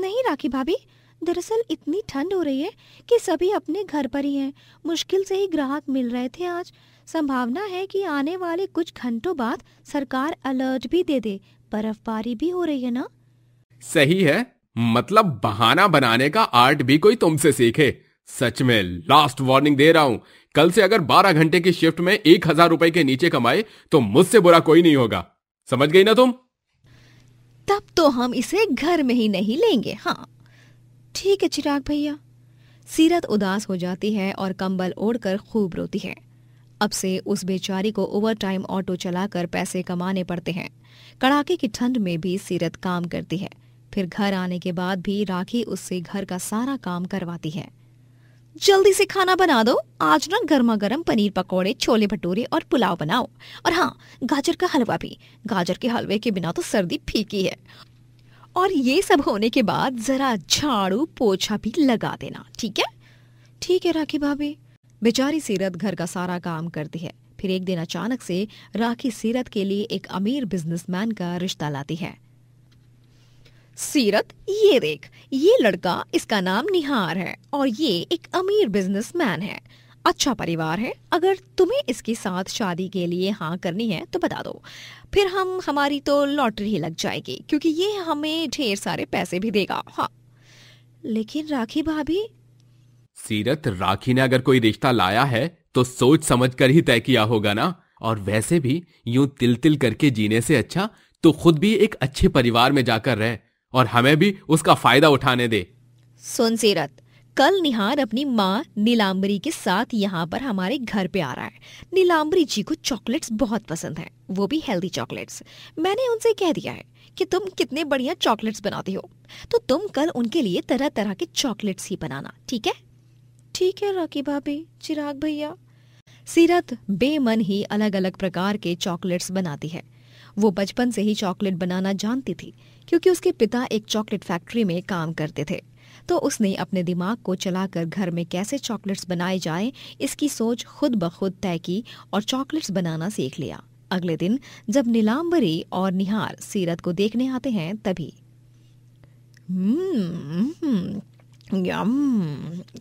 नहीं राखी भाभी दरअसल इतनी ठंड हो रही है कि सभी अपने घर पर ही हैं मुश्किल से ही ग्राहक मिल रहे थे आज संभावना है कि आने वाले कुछ घंटों बाद सरकार अलर्ट भी दे दे बर्फबारी भी हो रही है ना सही है मतलब बहाना बनाने का आर्ट भी कोई तुमसे सीखे सच में लास्ट वार्निंग दे रहा हूं कल से अगर 12 घंटे की शिफ्ट में एक हजार रुपए के नीचे कमाए तो मुझसे बुरा कोई नहीं होगा समझ गई ना तुम तब तो हम इसे घर में ही नहीं लेंगे हाँ ठीक है चिराग भैया सीरत उदास हो जाती है और कंबल ओढ़कर खूब रोती है अब से उस बेचारी को ओवर टाइम ऑटो चलाकर पैसे कमाने पड़ते हैं कड़ाके की ठंड में भी सीरत काम करती है फिर घर आने के बाद भी राखी उससे घर का सारा काम करवाती है जल्दी से खाना बना दो आज ना गर्मा गर्म पनीर पकौड़े छोले भटूरे और पुलाव बनाओ और हाँ गाजर का हलवा भी गाजर के हलवे के बिना तो सर्दी फीकी है और ये सब होने के बाद जरा झाड़ू पोछा भी लगा देना ठीक है ठीक है राखी भाभी बेचारी सीरत घर का सारा काम करती है फिर एक दिन अचानक से राखी सीरत के लिए एक अमीर बिजनेसमैन का रिश्ता लाती है सीरत ये देख ये लड़का इसका नाम निहार है और ये एक अमीर बिजनेसमैन है अच्छा परिवार है अगर तुम्हें इसके साथ शादी के लिए हाँ करनी है तो बता दो फिर हम हमारी तो लॉटरी ही लग जाएगी क्योंकि ये हमें ढेर सारे पैसे भी देगा हाँ लेकिन राखी भाभी सीरत राखी ने अगर कोई रिश्ता लाया है तो सोच समझ कर ही तय किया होगा ना और वैसे भी यूं तिल तिल करके जीने से अच्छा तो खुद भी एक अच्छे परिवार में जाकर रहे और हमें भी उसका फायदा उठाने दे सुन सीरत कल निहार अपनी माँ नीलाम्बरी के साथ यहाँ पर हमारे घर पे आ रहा है नीलाम्बरी जी को चॉकलेट्स बहुत पसंद है वो भी हेल्दी चॉकलेट्स मैंने उनसे कह दिया है कि तुम कितने बढ़िया चॉकलेट्स बनाते हो तो तुम कल उनके लिए तरह तरह के चॉकलेट्स ही बनाना ठीक है ठीक है राखी भाभी चिराग भैया सीरत बेमन ही अलग अलग प्रकार के चॉकलेट्स बनाती है वो बचपन से ही चॉकलेट बनाना जानती थी क्योंकि उसके पिता एक चॉकलेट फैक्ट्री में काम करते थे तो उसने अपने दिमाग को चलाकर घर में कैसे चॉकलेट्स बनाए जाए इसकी सोच खुद ब खुद तय की और चॉकलेट्स बनाना सीख लिया अगले दिन जब नीलाम्बरी और निहार सीरत को देखने आते हैं तभी हम्म, यम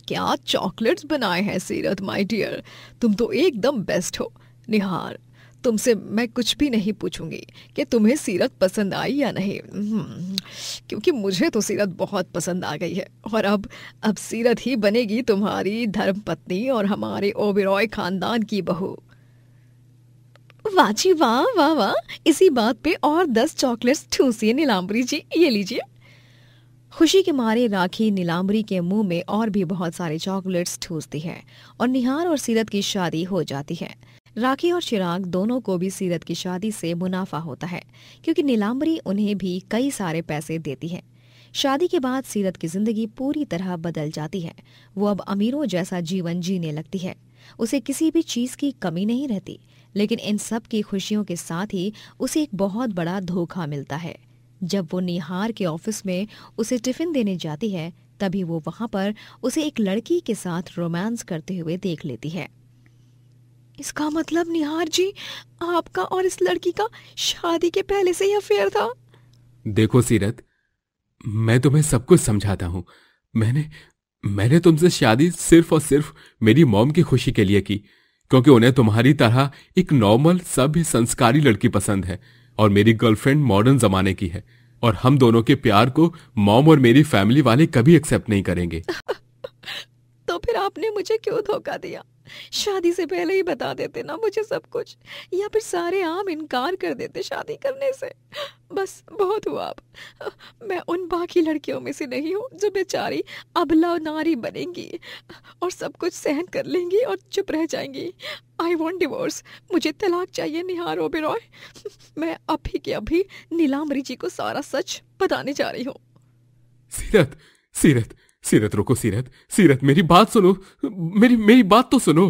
क्या चॉकलेट्स बनाए हैं सीरत माय डियर तुम तो एकदम बेस्ट हो निहार तुमसे मैं कुछ भी नहीं पूछूंगी कि तुम्हें सीरत पसंद आई या नहीं हम्म, क्योंकि मुझे तो सीरत बहुत पसंद आ गई है और अब अब सीरत ही बनेगी तुम्हारी धर्मपत्नी और हमारे ओबेरॉय खानदान की बहू वाह वाह वाह वाह इसी बात पे और दस चॉकलेट्स ठूसिए नीलाम्बरी जी ये लीजिए खुशी के मारे राखी नीलाम्बरी के मुंह में और भी बहुत सारे चॉकलेट्स ठूसती है और निहार और सीरत की शादी हो जाती है राखी और चिराग दोनों को भी सीरत की शादी से मुनाफा होता है क्योंकि नीलाम्बरी उन्हें भी कई सारे पैसे देती है शादी के बाद सीरत की जिंदगी पूरी तरह बदल जाती है वो अब अमीरों जैसा जीवन जीने लगती है उसे किसी भी चीज की कमी नहीं रहती लेकिन इन सब की खुशियों के साथ ही उसे एक बहुत बड़ा धोखा मिलता है जब वो निहार के ऑफिस में उसे टिफिन देने जाती है तभी वो वहां पर उसे एक लड़की के साथ रोमांस करते हुए देख लेती है इसका मतलब निहार जी आपका और इस लड़की का शादी के पहले से ही अफेयर था देखो सीरत मैं तुम्हें सब कुछ समझाता हूँ मैंने मैंने तुमसे शादी सिर्फ और सिर्फ मेरी मॉम की खुशी के लिए की क्योंकि उन्हें तुम्हारी तरह एक नॉर्मल सभ्य संस्कारी लड़की पसंद है और मेरी गर्लफ्रेंड मॉडर्न जमाने की है और हम दोनों के प्यार को मॉम और मेरी फैमिली वाले कभी एक्सेप्ट नहीं करेंगे तो फिर आपने मुझे क्यों धोखा दिया शादी से पहले ही बता देते ना मुझे सब कुछ या फिर सारे आम इनकार कर देते शादी करने से बस बहुत हुआ अब मैं उन बाकी लड़कियों में से नहीं हूँ जो बेचारी अबला नारी बनेंगी और सब कुछ सहन कर लेंगी और चुप रह जाएंगी आई वॉन्ट डिवोर्स मुझे तलाक चाहिए निहार ओबेरॉय मैं अभी के अभी नीलामरी जी को सारा सच बताने जा रही हूँ सीरत सीरत सीरत रुको सीरत सीरत मेरी बात सुनो मेरी मेरी बात तो सुनो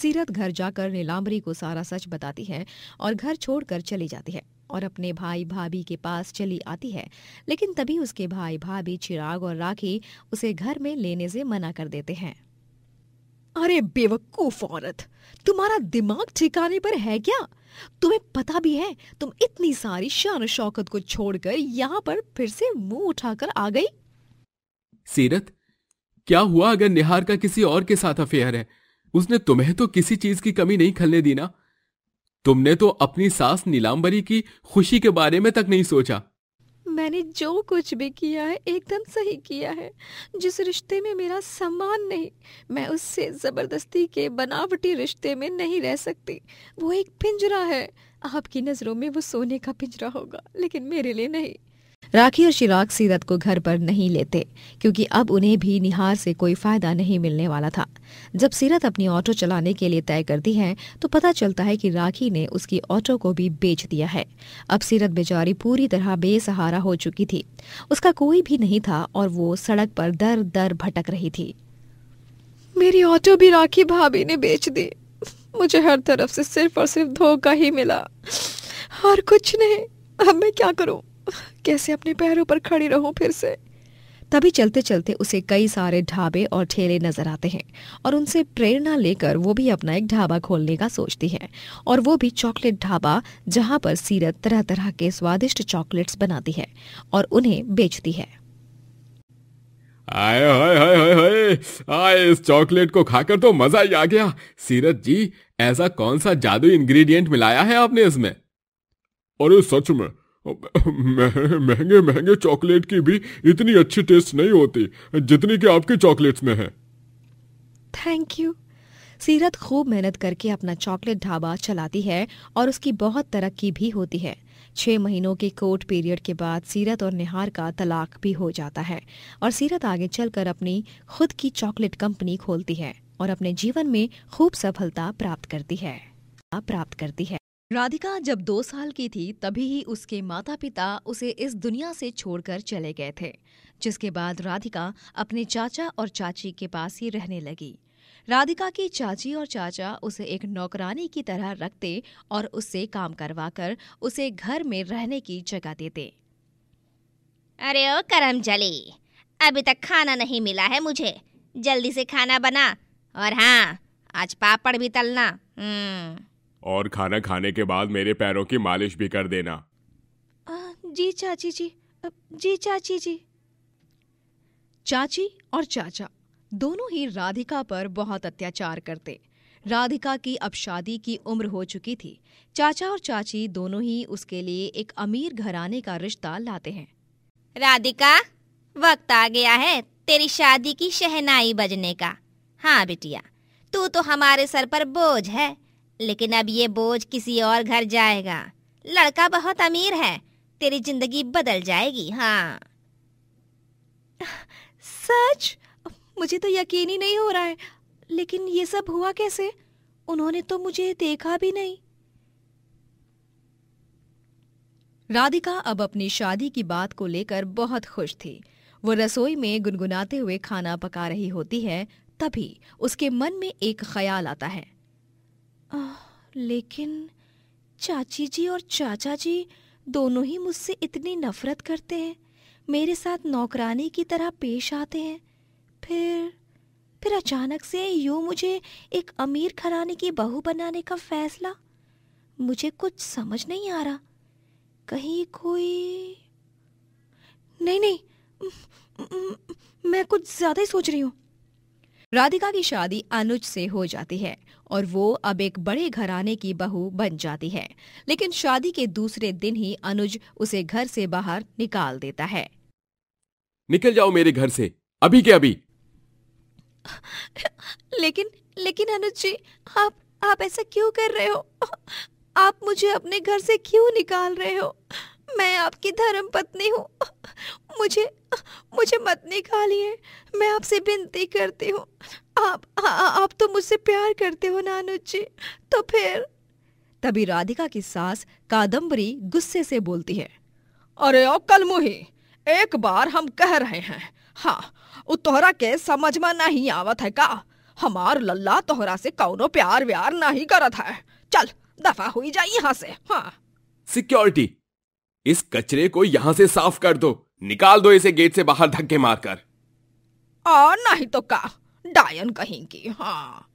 सीरत घर जाकर नीलाम्बरी को सारा सच बताती है और घर छोड़कर चली जाती है और अपने भाई भाभी के पास चली आती है लेकिन तभी उसके भाई भाभी चिराग और राखी उसे घर में लेने से मना कर देते हैं अरे बेवकूफ औरत तुम्हारा दिमाग ठिकाने पर है क्या तुम्हें पता भी है तुम इतनी सारी शान शौकत को छोड़कर यहाँ पर फिर से मुंह उठाकर आ गई सीरत क्या हुआ अगर निहार का किसी और के साथ अफेयर है उसने तुम्हें तो किसी चीज की कमी नहीं खलने दी ना तुमने तो अपनी सास नीलाम्बरी की खुशी के बारे में तक नहीं सोचा मैंने जो कुछ भी किया है एकदम सही किया है जिस रिश्ते में मेरा सम्मान नहीं मैं उससे ज़बरदस्ती के बनावटी रिश्ते में नहीं रह सकती वो एक पिंजरा है आपकी नज़रों में वो सोने का पिंजरा होगा लेकिन मेरे लिए नहीं राखी और शिराग सीरत को घर पर नहीं लेते क्योंकि अब उन्हें भी निहार से कोई फायदा नहीं मिलने वाला था जब सीरत अपनी ऑटो चलाने के लिए तय करती है तो पता चलता है कि राखी ने उसकी ऑटो को भी बेच दिया है अब सीरत बेचारी पूरी तरह बेसहारा हो चुकी थी उसका कोई भी नहीं था और वो सड़क पर दर दर भटक रही थी मेरी ऑटो भी राखी भाभी ने बेच दी मुझे हर तरफ से सिर्फ और सिर्फ धोखा ही मिला और कुछ नहीं अब मैं क्या करूं कैसे अपने पैरों पर खड़ी रहूं फिर से तभी चलते चलते उसे कई सारे ढाबे और ठेले नजर आते हैं और उनसे प्रेरणा लेकर वो भी अपना एक ढाबा खोलने का सोचती है और वो भी चॉकलेट ढाबा जहां पर सीरत तरह तरह के स्वादिष्ट चॉकलेट्स बनाती है और उन्हें बेचती है आए हाय हाय हाय हाय आए इस चॉकलेट को खाकर तो मजा ही आ गया सीरत जी ऐसा कौन सा जादू इंग्रेडिएंट मिलाया है आपने इसमें अरे सच में महंगे महंगे चॉकलेट की भी इतनी अच्छी टेस्ट नहीं होती जितनी कि आपकी चॉकलेट्स में है थैंक यू सीरत खूब मेहनत करके अपना चॉकलेट ढाबा चलाती है और उसकी बहुत तरक्की भी होती है छह महीनों के कोर्ट पीरियड के बाद सीरत और निहार का तलाक भी हो जाता है और सीरत आगे चलकर अपनी खुद की चॉकलेट कंपनी खोलती है और अपने जीवन में खूब सफलता प्राप्त करती है प्राप्त करती है राधिका जब दो साल की थी तभी ही उसके माता पिता उसे इस दुनिया से छोड़कर चले गए थे जिसके बाद राधिका अपने चाचा और चाची के पास ही रहने लगी राधिका की चाची और चाचा उसे एक नौकरानी की तरह रखते और उससे काम करवाकर उसे घर में रहने की जगह देते अरे ओ करम जली अभी तक खाना नहीं मिला है मुझे जल्दी से खाना बना और हाँ आज पापड़ भी तलना हम्म। और खाना खाने के बाद मेरे पैरों की मालिश भी कर देना आ, जी चाची जी जी चाची जी चाची और चाचा दोनों ही राधिका पर बहुत अत्याचार करते राधिका की अब शादी की उम्र हो चुकी थी चाचा और चाची दोनों ही उसके लिए एक अमीर घराने का रिश्ता लाते हैं राधिका वक्त आ गया है तेरी शादी की शहनाई बजने का हाँ बिटिया तू तो हमारे सर पर बोझ है लेकिन अब ये बोझ किसी और घर जाएगा लड़का बहुत अमीर है तेरी जिंदगी बदल जाएगी हाँ सच मुझे तो यकीन ही नहीं हो रहा है लेकिन ये सब हुआ कैसे उन्होंने तो मुझे देखा भी नहीं राधिका अब अपनी शादी की बात को लेकर बहुत खुश थी वो रसोई में गुनगुनाते हुए खाना पका रही होती है तभी उसके मन में एक ख्याल आता है आ, लेकिन चाची जी और चाचा जी दोनों ही मुझसे इतनी नफरत करते हैं मेरे साथ नौकरानी की तरह पेश आते हैं फिर फिर अचानक से यूँ मुझे एक अमीर घराने की बहू बनाने का फैसला मुझे कुछ समझ नहीं आ रहा कहीं कोई नहीं नहीं मैं कुछ ज़्यादा ही सोच रही हूँ राधिका की शादी अनुज से हो जाती है और वो अब एक बड़े घराने की बहू बन जाती है लेकिन शादी के दूसरे दिन ही अनुज उसे घर से बाहर निकाल देता है निकल जाओ मेरे घर से अभी के अभी लेकिन लेकिन अनुज जी आप आप ऐसा क्यों कर रहे हो आप मुझे अपने घर से क्यों निकाल रहे हो मैं आपकी धर्म पत्नी हूँ मुझे मुझे मत निकालिए मैं आपसे विनती करती हूँ आप आ, आप तो मुझसे प्यार करते हो नानू जी तो फिर तभी राधिका की सास कादम्बरी गुस्से से बोलती है अरे ओ कलमुही एक बार हम कह रहे हैं हाँ तोहरा के समझ में नहीं आवत है का हमार लल्ला तोहरा से कौनो प्यार व्यार नहीं करत है चल दफा हुई जाए यहाँ से हाँ सिक्योरिटी इस कचरे को यहां से साफ कर दो निकाल दो इसे गेट से बाहर धक्के मारकर आ नहीं तो का डायन की हाँ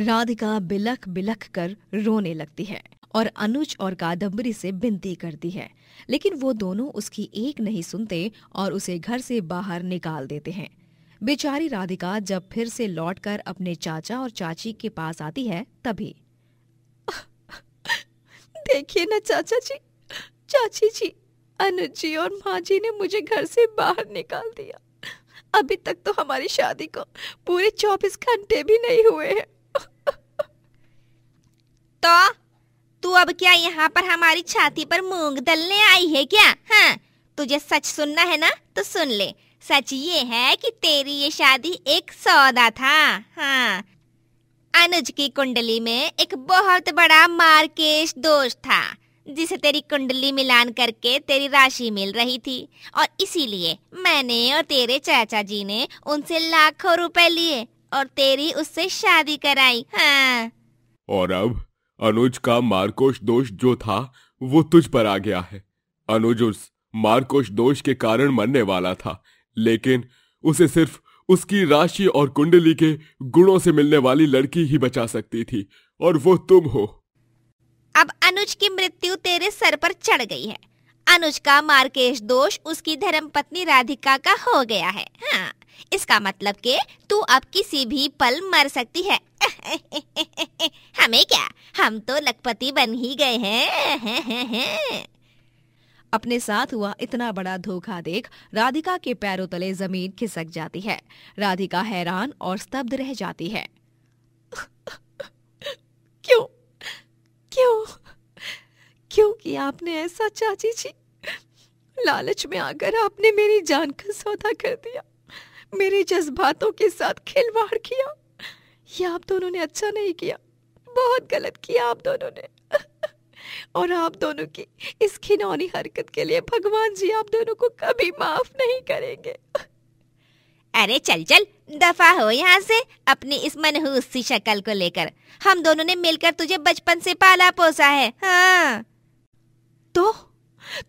राधिका बिलख बिलख कर रोने लगती है और अनुज और कादम्बरी से विनती करती है लेकिन वो दोनों उसकी एक नहीं सुनते और उसे घर से बाहर निकाल देते हैं बेचारी राधिका जब फिर से लौटकर अपने चाचा और चाची के पास आती है तभी देखिए ना चाचा जी चाची जी अनुज जी और माँ जी ने मुझे घर से बाहर निकाल दिया अभी तक तो हमारी शादी को पूरे चौबीस घंटे भी नहीं हुए हैं तो तू अब क्या यहाँ पर हमारी छाती पर मूंग दलने आई है क्या हाँ तुझे सच सुनना है ना तो सुन ले सच ये है कि तेरी ये शादी एक सौदा था हाँ अनुज की कुंडली में एक बहुत बड़ा मार्केश दोष था जिसे तेरी कुंडली मिलान करके तेरी राशि मिल रही थी और इसीलिए मैंने और तेरे चाचा जी ने उनसे लाखों रुपए लिए और तेरी उससे शादी कराई हाँ। और अब अनुज का मारकोश दोष जो था वो तुझ पर आ गया है अनुज उस मारकोश दोष के कारण मरने वाला था लेकिन उसे सिर्फ उसकी राशि और कुंडली के गुणों से मिलने वाली लड़की ही बचा सकती थी और वो तुम हो अब अनुज की मृत्यु तेरे सर पर चढ़ गई है अनुज का मार्केश दोष उसकी धर्मपत्नी राधिका का हो गया है हाँ, इसका मतलब के तू अब किसी भी पल मर सकती है हमें क्या हम तो लखपति बन ही गए हैं अपने साथ हुआ इतना बड़ा धोखा देख राधिका के पैरों तले जमीन खिसक जाती है राधिका हैरान और स्तब्ध रह जाती है क्यों क्यों क्यों कि आपने ऐसा चाची जी लालच में आकर आपने मेरी जान का सौदा कर दिया मेरे जज्बातों के साथ खिलवाड़ किया ये आप दोनों ने अच्छा नहीं किया बहुत गलत किया आप दोनों ने और आप दोनों की इस खिनौनी हरकत के लिए भगवान जी आप दोनों को कभी माफ नहीं करेंगे अरे चल चल दफा हो यहाँ से अपनी इस मनहूस सी शक्ल को लेकर हम दोनों ने मिलकर तुझे बचपन से पाला पोसा है हाँ तो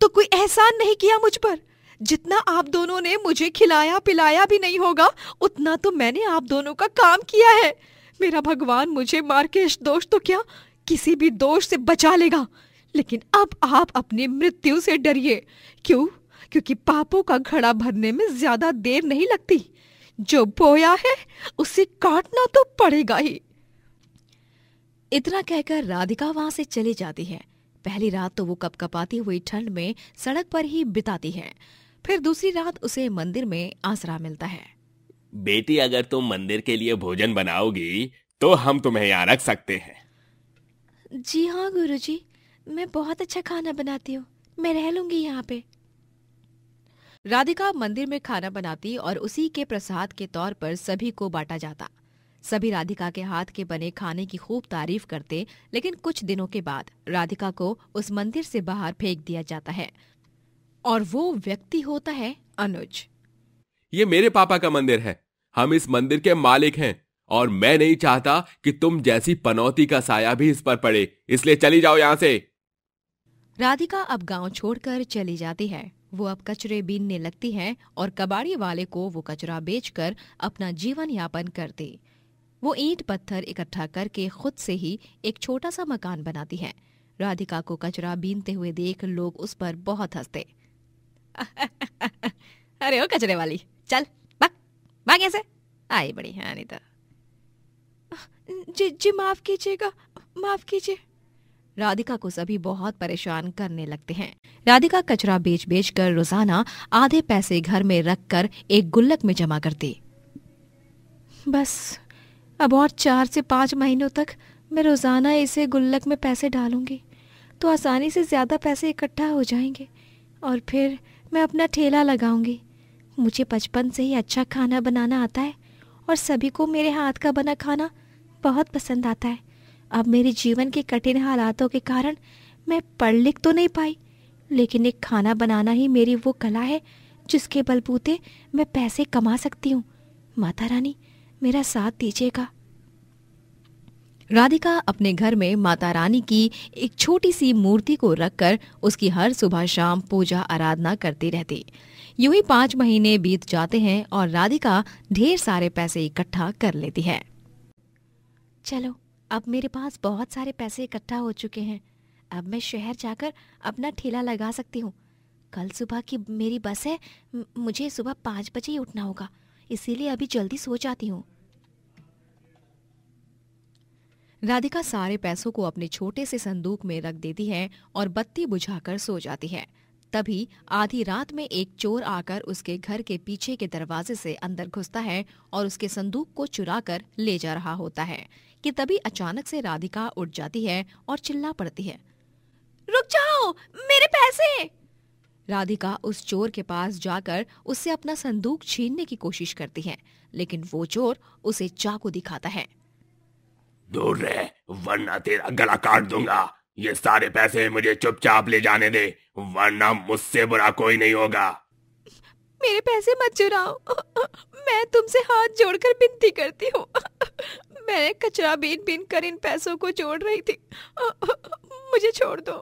तो कोई एहसान नहीं किया मुझ पर जितना आप दोनों ने मुझे खिलाया पिलाया भी नहीं होगा उतना तो मैंने आप दोनों का काम किया है मेरा भगवान मुझे मार्केश दोष तो क्या किसी भी दोष से बचा लेगा लेकिन अब आप अपनी मृत्यु से डरिए क्यों क्योंकि पापों का घड़ा भरने में ज्यादा देर नहीं लगती जो बोया है उसे काटना तो पड़ेगा ही इतना कहकर राधिका वहां से चली जाती है पहली रात तो वो कपकपाती हुई ठंड में सड़क पर ही बिताती है फिर दूसरी रात उसे मंदिर में आसरा मिलता है बेटी अगर तुम मंदिर के लिए भोजन बनाओगी तो हम तुम्हें यहाँ रख सकते हैं जी हाँ गुरुजी, मैं बहुत अच्छा खाना बनाती हूँ मैं रह लूंगी यहाँ पे राधिका मंदिर में खाना बनाती और उसी के प्रसाद के तौर पर सभी को बांटा जाता सभी राधिका के हाथ के बने खाने की खूब तारीफ करते लेकिन कुछ दिनों के बाद राधिका को उस मंदिर से बाहर फेंक दिया जाता है और वो व्यक्ति होता है अनुज ये मेरे पापा का मंदिर है हम इस मंदिर के मालिक हैं और मैं नहीं चाहता कि तुम जैसी पनौती का साया भी इस पर पड़े इसलिए चली जाओ यहाँ से राधिका अब गांव छोड़कर चली जाती है वो अब कचरे बीनने लगती हैं और कबाड़ी वाले को वो कचरा बेचकर अपना जीवन यापन करती वो ईंट पत्थर इकट्ठा करके खुद से ही एक छोटा सा मकान बनाती है राधिका को कचरा बीनते हुए देख लोग उस पर बहुत हंसते अरे ओ कचरे वाली चल भाग ऐसे आई बड़ी है अनिता जी जी माफ कीजिएगा माफ कीजिए राधिका को सभी बहुत परेशान करने लगते हैं राधिका कचरा बेच बेच कर रोजाना आधे पैसे घर में रख कर एक गुल्लक में जमा करती बस अब और चार से पांच महीनों तक मैं रोज़ाना इसे गुल्लक में पैसे डालूंगी तो आसानी से ज़्यादा पैसे इकट्ठा हो जाएंगे और फिर मैं अपना ठेला लगाऊंगी मुझे बचपन से ही अच्छा खाना बनाना आता है और सभी को मेरे हाथ का बना खाना बहुत पसंद आता है अब मेरे जीवन के कठिन हालातों के कारण मैं पढ़ लिख तो नहीं पाई लेकिन एक खाना बनाना ही मेरी वो कला है जिसके बलबूते मैं पैसे कमा सकती हूँ माता रानी मेरा साथ दीजिएगा राधिका अपने घर में माता रानी की एक छोटी सी मूर्ति को रखकर उसकी हर सुबह शाम पूजा आराधना करती रहती यूं ही पांच महीने बीत जाते हैं और राधिका ढेर सारे पैसे इकट्ठा कर लेती है चलो अब मेरे पास बहुत सारे पैसे इकट्ठा हो चुके हैं अब मैं शहर जाकर अपना ठेला लगा सकती हूँ कल सुबह की मेरी बस है मुझे सुबह पाँच बजे ही उठना होगा इसीलिए अभी जल्दी सो जाती हूँ राधिका सारे पैसों को अपने छोटे से संदूक में रख देती है और बत्ती बुझाकर सो जाती है तभी आधी रात में एक चोर आकर उसके घर के पीछे के दरवाजे से अंदर घुसता है और उसके संदूक को चुराकर ले जा रहा होता है कि तभी अचानक से राधिका उठ जाती है और चिल्ला पड़ती है रुक जाओ मेरे पैसे राधिका उस चोर के पास जाकर उससे अपना संदूक छीनने की कोशिश करती है लेकिन वो चोर उसे चाकू दिखाता है दूर रह वरना तेरा गला काट दूंगा ये सारे पैसे मुझे चुपचाप ले जाने दे वरना मुझसे बुरा कोई नहीं होगा मेरे पैसे मत चुराओ मैं तुमसे हाथ जोड़कर विनती करती हूँ मैं कचरा बीन बीन कर इन पैसों को जोड़ रही थी मुझे छोड़ दो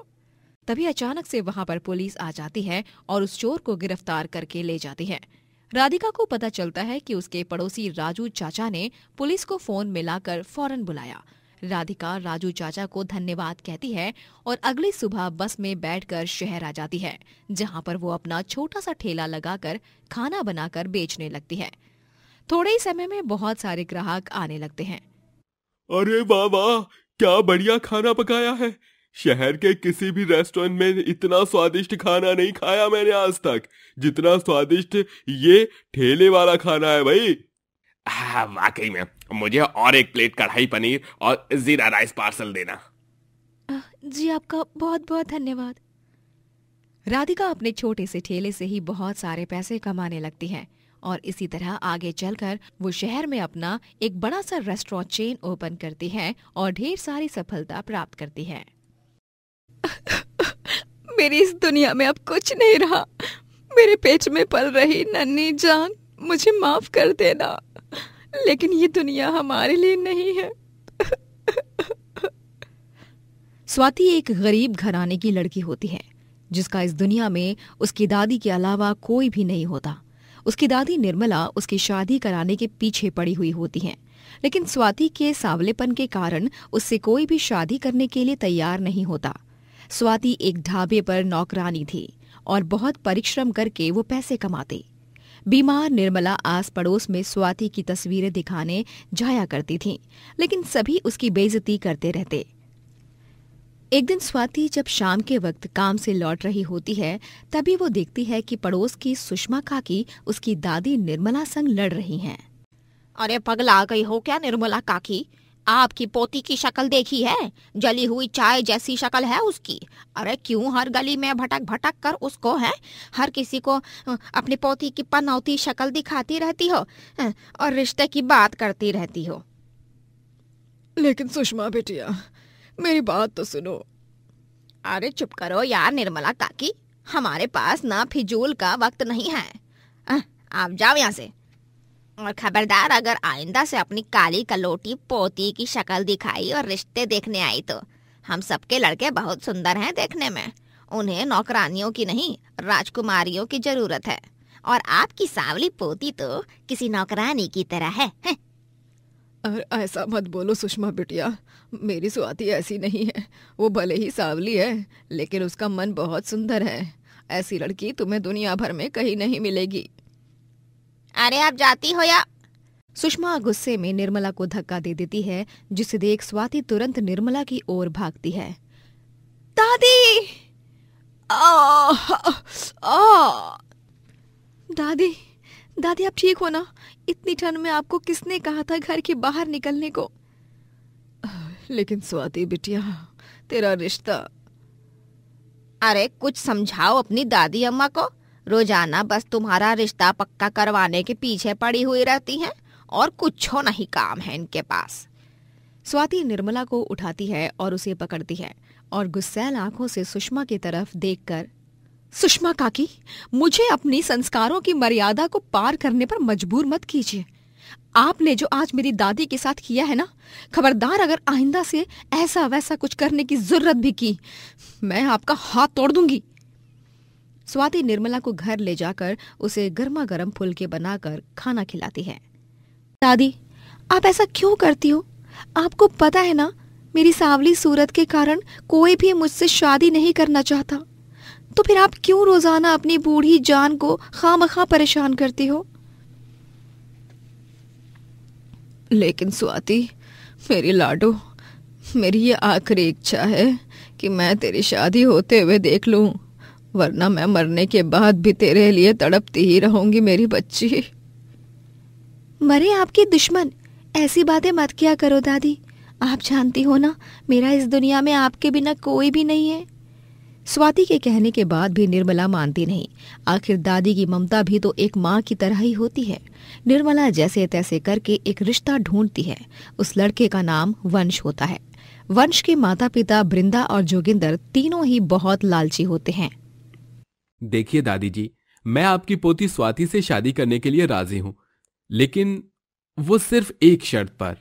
तभी अचानक से वहाँ पर पुलिस आ जाती है और उस चोर को गिरफ्तार करके ले जाती है राधिका को पता चलता है कि उसके पड़ोसी राजू चाचा ने पुलिस को फोन मिलाकर फौरन बुलाया राधिका राजू चाचा को धन्यवाद कहती है और अगली सुबह बस में बैठकर शहर आ जाती है जहाँ पर वो अपना छोटा सा ठेला लगाकर खाना बनाकर बेचने लगती है थोड़े ही समय में बहुत सारे ग्राहक आने लगते हैं अरे बाबा क्या बढ़िया खाना पकाया है शहर के किसी भी रेस्टोरेंट में इतना स्वादिष्ट खाना नहीं खाया मैंने आज तक जितना स्वादिष्ट ये ठेले वाला खाना है भाई वाकई में मुझे और एक प्लेट कढ़ाई पनीर और जीरा राइस पार्सल देना जी आपका बहुत बहुत धन्यवाद राधिका अपने छोटे से ठेले से ही बहुत सारे पैसे कमाने लगती है और इसी तरह आगे चलकर वो शहर में अपना एक बड़ा सा रेस्टोरेंट चेन ओपन करती है और ढेर सारी सफलता प्राप्त करती है मेरी इस दुनिया में अब कुछ नहीं रहा मेरे पेट में पल रही नन्नी जान मुझे माफ कर देना लेकिन ये दुनिया हमारे लिए नहीं है स्वाति एक गरीब घराने की लड़की होती है जिसका इस दुनिया में उसकी दादी के अलावा कोई भी नहीं होता उसकी दादी निर्मला उसकी शादी कराने के पीछे पड़ी हुई होती हैं लेकिन स्वाति के सावलेपन के कारण उससे कोई भी शादी करने के लिए तैयार नहीं होता स्वाति एक ढाबे पर नौकरानी थी और बहुत परिश्रम करके वो पैसे कमाती बीमार निर्मला आस पड़ोस में स्वाति की तस्वीरें दिखाने जाया करती थीं, लेकिन सभी उसकी बेइज्जती करते रहते एक दिन स्वाति जब शाम के वक्त काम से लौट रही होती है तभी वो देखती है कि पड़ोस की सुषमा काकी उसकी दादी निर्मला संग लड़ रही हैं। अरे पगला गई हो क्या निर्मला काकी आपकी पोती की शक्ल देखी है जली हुई चाय जैसी शक्ल है उसकी अरे क्यों हर गली में भटक भटक कर उसको है हर किसी को अपनी पोती की पनौती शक्ल दिखाती रहती हो और रिश्ते की बात करती रहती हो लेकिन सुषमा बेटिया मेरी बात तो सुनो अरे चुप करो यार निर्मला काकी हमारे पास ना फिजूल का वक्त नहीं है आप जाओ यहाँ से और खबरदार अगर आइंदा से अपनी काली कलोटी पोती की शक्ल दिखाई और रिश्ते देखने आई तो हम सबके लड़के बहुत सुंदर हैं देखने में उन्हें नौकरानियों की नहीं राजकुमारियों की जरूरत है और आपकी सावली पोती तो किसी नौकरानी की तरह है, है? ऐसा मत बोलो सुषमा बिटिया मेरी स्वाति ऐसी नहीं है वो भले ही सावली है लेकिन उसका मन बहुत सुंदर है ऐसी लड़की तुम्हें दुनिया भर में कहीं नहीं मिलेगी अरे आप जाती हो या सुषमा गुस्से में निर्मला को धक्का दे देती है जिसे देख स्वाति तुरंत निर्मला की ओर भागती है दादी आ, आ, दादी दादी आप ठीक हो ना इतनी ठंड में आपको किसने कहा था घर के बाहर निकलने को लेकिन स्वाति बिटिया तेरा रिश्ता अरे कुछ समझाओ अपनी दादी अम्मा को रोजाना बस तुम्हारा रिश्ता पक्का करवाने के पीछे पड़ी हुई रहती हैं और कुछ नहीं काम है इनके पास स्वाति निर्मला को उठाती है और उसे पकड़ती है और गुस्सैल आंखों से सुषमा की तरफ देखकर सुषमा काकी मुझे अपनी संस्कारों की मर्यादा को पार करने पर मजबूर मत कीजिए आपने जो आज मेरी दादी के साथ किया है ना खबरदार अगर आइंदा से ऐसा वैसा कुछ करने की जरूरत भी की मैं आपका हाथ तोड़ दूंगी स्वाति निर्मला को घर ले जाकर उसे गर्मा गर्म फुलके बनाकर खाना खिलाती है दादी आप ऐसा क्यों करती हो आपको पता है ना मेरी सांवली सूरत के कारण कोई भी मुझसे शादी नहीं करना चाहता तो फिर आप क्यों रोजाना अपनी बूढ़ी जान को खामखा परेशान करती हो लेकिन स्वाति मेरी लाडो मेरी ये आखिरी इच्छा है कि मैं तेरी शादी होते हुए देख लूं वरना मैं मरने के बाद भी तेरे लिए तड़पती ही रहूंगी मेरी बच्ची मरे आपके दुश्मन ऐसी बातें मत किया करो दादी आप जानती हो ना मेरा इस दुनिया में आपके बिना कोई भी नहीं है स्वाति के कहने के बाद भी निर्मला मानती नहीं आखिर दादी की ममता भी तो एक माँ की तरह ही होती है निर्मला जैसे तैसे करके एक रिश्ता ढूंढती है उस लड़के का नाम वंश होता है वंश के माता पिता बृंदा और जोगिंदर तीनों ही बहुत लालची होते हैं देखिए दादी जी मैं आपकी पोती स्वाति से शादी करने के लिए राजी हूं लेकिन वो सिर्फ एक शर्त पर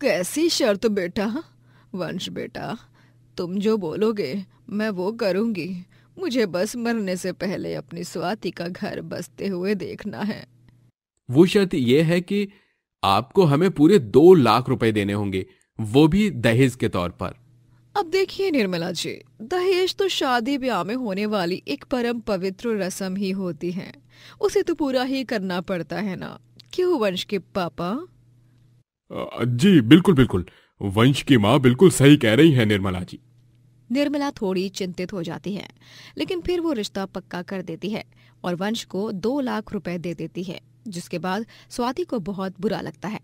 कैसी शर्त बेटा वंश बेटा तुम जो बोलोगे मैं वो करूंगी मुझे बस मरने से पहले अपनी स्वाति का घर बसते हुए देखना है वो शर्त यह है कि आपको हमें पूरे दो लाख रुपए देने होंगे वो भी दहेज के तौर पर अब देखिए निर्मला जी दहेज तो शादी ब्याह में होने वाली एक परम पवित्र रसम ही होती है उसे तो पूरा ही करना पड़ता है ना क्यों वंश के पापा जी बिल्कुल बिल्कुल वंश की माँ बिल्कुल सही कह रही है निर्मला जी निर्मला थोड़ी चिंतित हो जाती है लेकिन फिर वो रिश्ता पक्का कर देती है और वंश को दो लाख रुपए दे देती है जिसके बाद स्वाति को बहुत बुरा लगता है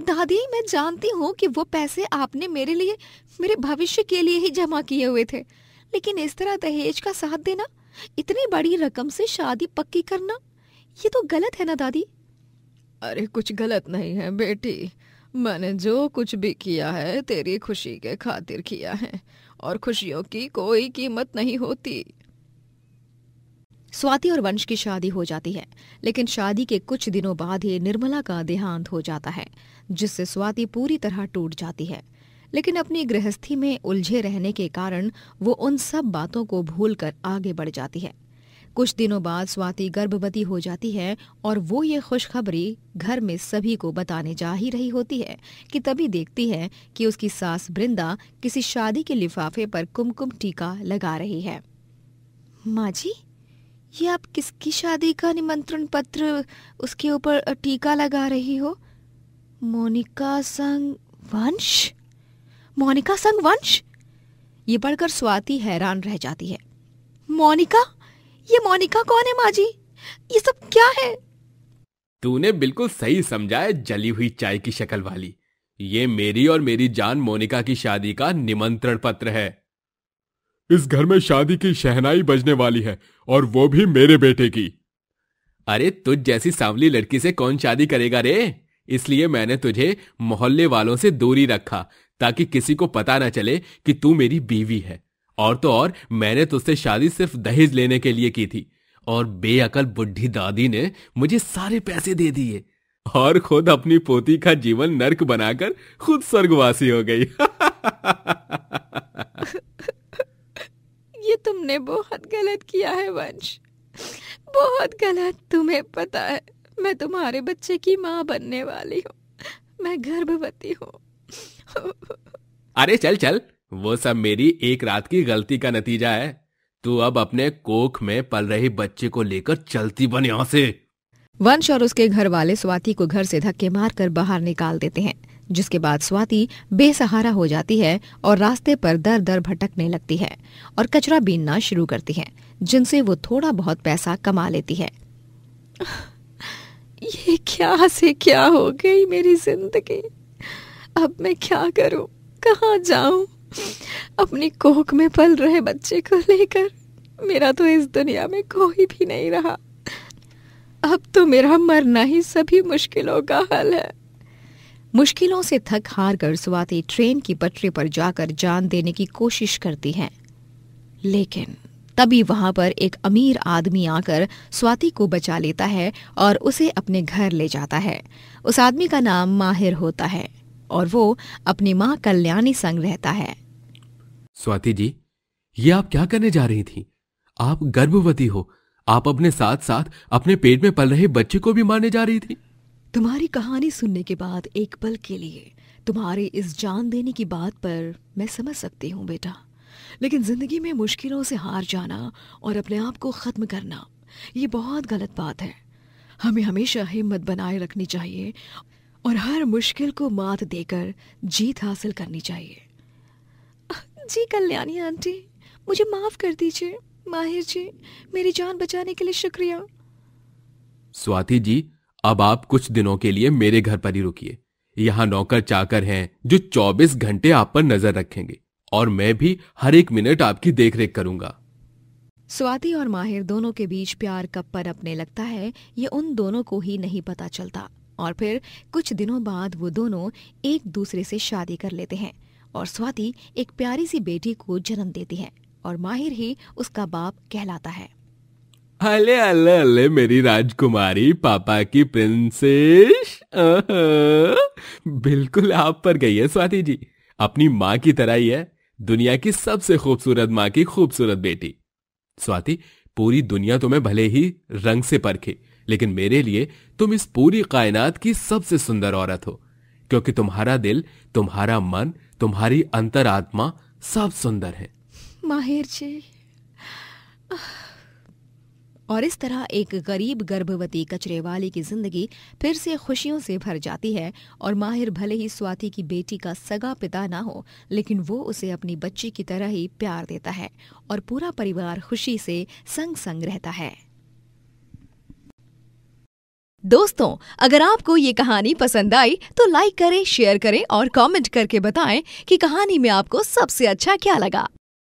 दादी मैं जानती हूँ कि वो पैसे आपने मेरे लिए मेरे भविष्य के लिए ही जमा किए हुए थे लेकिन इस तरह दहेज का साथ देना इतनी बड़ी रकम से शादी पक्की करना ये तो गलत है ना दादी अरे कुछ गलत नहीं है बेटी मैंने जो कुछ भी किया है तेरी खुशी के खातिर किया है और खुशियों की कोई कीमत नहीं होती स्वाति और वंश की शादी हो जाती है लेकिन शादी के कुछ दिनों बाद ही निर्मला का देहांत हो जाता है जिससे स्वाति पूरी तरह टूट जाती है लेकिन अपनी गृहस्थी में उलझे रहने के कारण वो उन सब बातों को भूलकर आगे बढ़ जाती है कुछ दिनों बाद स्वाति गर्भवती हो जाती है और वो ये खुशखबरी घर में सभी को बताने जा ही रही होती है कि तभी देखती है कि उसकी सास बृंदा किसी शादी के लिफाफे पर कुमकुम टीका लगा रही है माँ जी ये आप किसकी शादी का निमंत्रण पत्र उसके ऊपर टीका लगा रही हो मोनिका संग वंश मोनिका संग वंश ये पढ़कर स्वाति हैरान रह जाती है मोनिका ये मोनिका कौन है माजी ये सब क्या है तूने बिल्कुल सही समझा है जली हुई चाय की शक्ल वाली ये मेरी और मेरी जान मोनिका की शादी का निमंत्रण पत्र है इस घर में शादी की शहनाई बजने वाली है और वो भी मेरे बेटे की अरे तुझ जैसी सांवली लड़की से कौन शादी करेगा रे इसलिए मैंने तुझे मोहल्ले वालों से दूरी रखा ताकि किसी को पता ना चले कि तू मेरी बीवी है और तो और मैंने तुझसे शादी सिर्फ दहेज लेने के लिए की थी और बेअकल बुढ़ी दादी ने मुझे सारे पैसे दे दिए और खुद अपनी पोती का जीवन नर्क बनाकर खुद स्वर्गवासी हो गई ये तुमने बहुत गलत किया है वंश बहुत गलत तुम्हें पता है मैं तुम्हारे बच्चे की माँ बनने वाली हूँ मैं गर्भवती हूँ अरे चल चल वो सब मेरी एक रात की गलती का नतीजा है तू अब अपने कोख में पल रही बच्चे को लेकर चलती बन यहाँ से वंश और उसके घर वाले स्वाति को घर से धक्के मारकर बाहर निकाल देते हैं जिसके बाद स्वाति बेसहारा हो जाती है और रास्ते पर दर दर भटकने लगती है और कचरा बीनना शुरू करती है जिनसे वो थोड़ा बहुत पैसा कमा लेती है ये क्या से क्या हो गई मेरी जिंदगी अब मैं क्या करूं कहाँ जाऊं अपनी कोख में पल रहे बच्चे को लेकर मेरा तो इस दुनिया में कोई भी नहीं रहा अब तो मेरा मरना ही सभी मुश्किलों का हल है मुश्किलों से थक हार कर स्वाति ट्रेन की पटरी पर जाकर जान देने की कोशिश करती है लेकिन तभी वहां पर एक अमीर आदमी आकर स्वाति को बचा लेता है और उसे अपने घर ले जाता है उस आदमी का नाम माहिर होता है और वो अपनी माँ कल्याणी संग रहता है स्वाति जी ये आप क्या करने जा रही थी आप गर्भवती हो आप अपने साथ साथ अपने पेट में पल रहे बच्चे को भी मारने जा रही थी तुम्हारी कहानी सुनने के बाद एक पल के लिए तुम्हारे इस जान देने की बात पर मैं समझ सकती हूँ बेटा लेकिन जिंदगी में मुश्किलों से हार जाना और अपने आप को ख़त्म करना ये बहुत गलत बात है हमें हमेशा हिम्मत बनाए रखनी चाहिए और हर मुश्किल को मात देकर जीत हासिल करनी चाहिए जी कल्याणी आंटी मुझे माफ कर दीजिए माहिर जी मेरी जान बचाने के लिए शुक्रिया स्वाति जी अब आप कुछ दिनों के लिए मेरे घर पर ही रुकिए यहाँ नौकर चाकर हैं जो 24 घंटे आप पर नजर रखेंगे और मैं भी हर एक मिनट आपकी देखरेख करूंगा स्वाति और माहिर दोनों के बीच प्यार कब पर अपने लगता है ये उन दोनों को ही नहीं पता चलता और फिर कुछ दिनों बाद वो दोनों एक दूसरे से शादी कर लेते हैं और स्वाति एक प्यारी सी बेटी को जन्म देती है और माहिर ही उसका बाप कहलाता है हले हले हले मेरी राजकुमारी पापा की प्रिंसेस बिल्कुल आप पर गई है स्वाति जी अपनी माँ की तरह ही है दुनिया की सबसे खूबसूरत माँ की खूबसूरत बेटी स्वाति पूरी दुनिया तुम्हें भले ही रंग से परखे लेकिन मेरे लिए तुम इस पूरी कायनात की सबसे सुंदर औरत हो क्योंकि तुम्हारा दिल तुम्हारा मन तुम्हारी अंतरात्मा सब सुंदर है माहिर जी और इस तरह एक गरीब गर्भवती कचरे वाली की जिंदगी फिर से खुशियों से भर जाती है और माहिर भले ही स्वाति की बेटी का सगा पिता ना हो लेकिन वो उसे अपनी बच्ची की तरह ही प्यार देता है और पूरा परिवार खुशी से संग संग रहता है दोस्तों अगर आपको ये कहानी पसंद आई तो लाइक करें शेयर करें और कमेंट करके बताएं कि कहानी में आपको सबसे अच्छा क्या लगा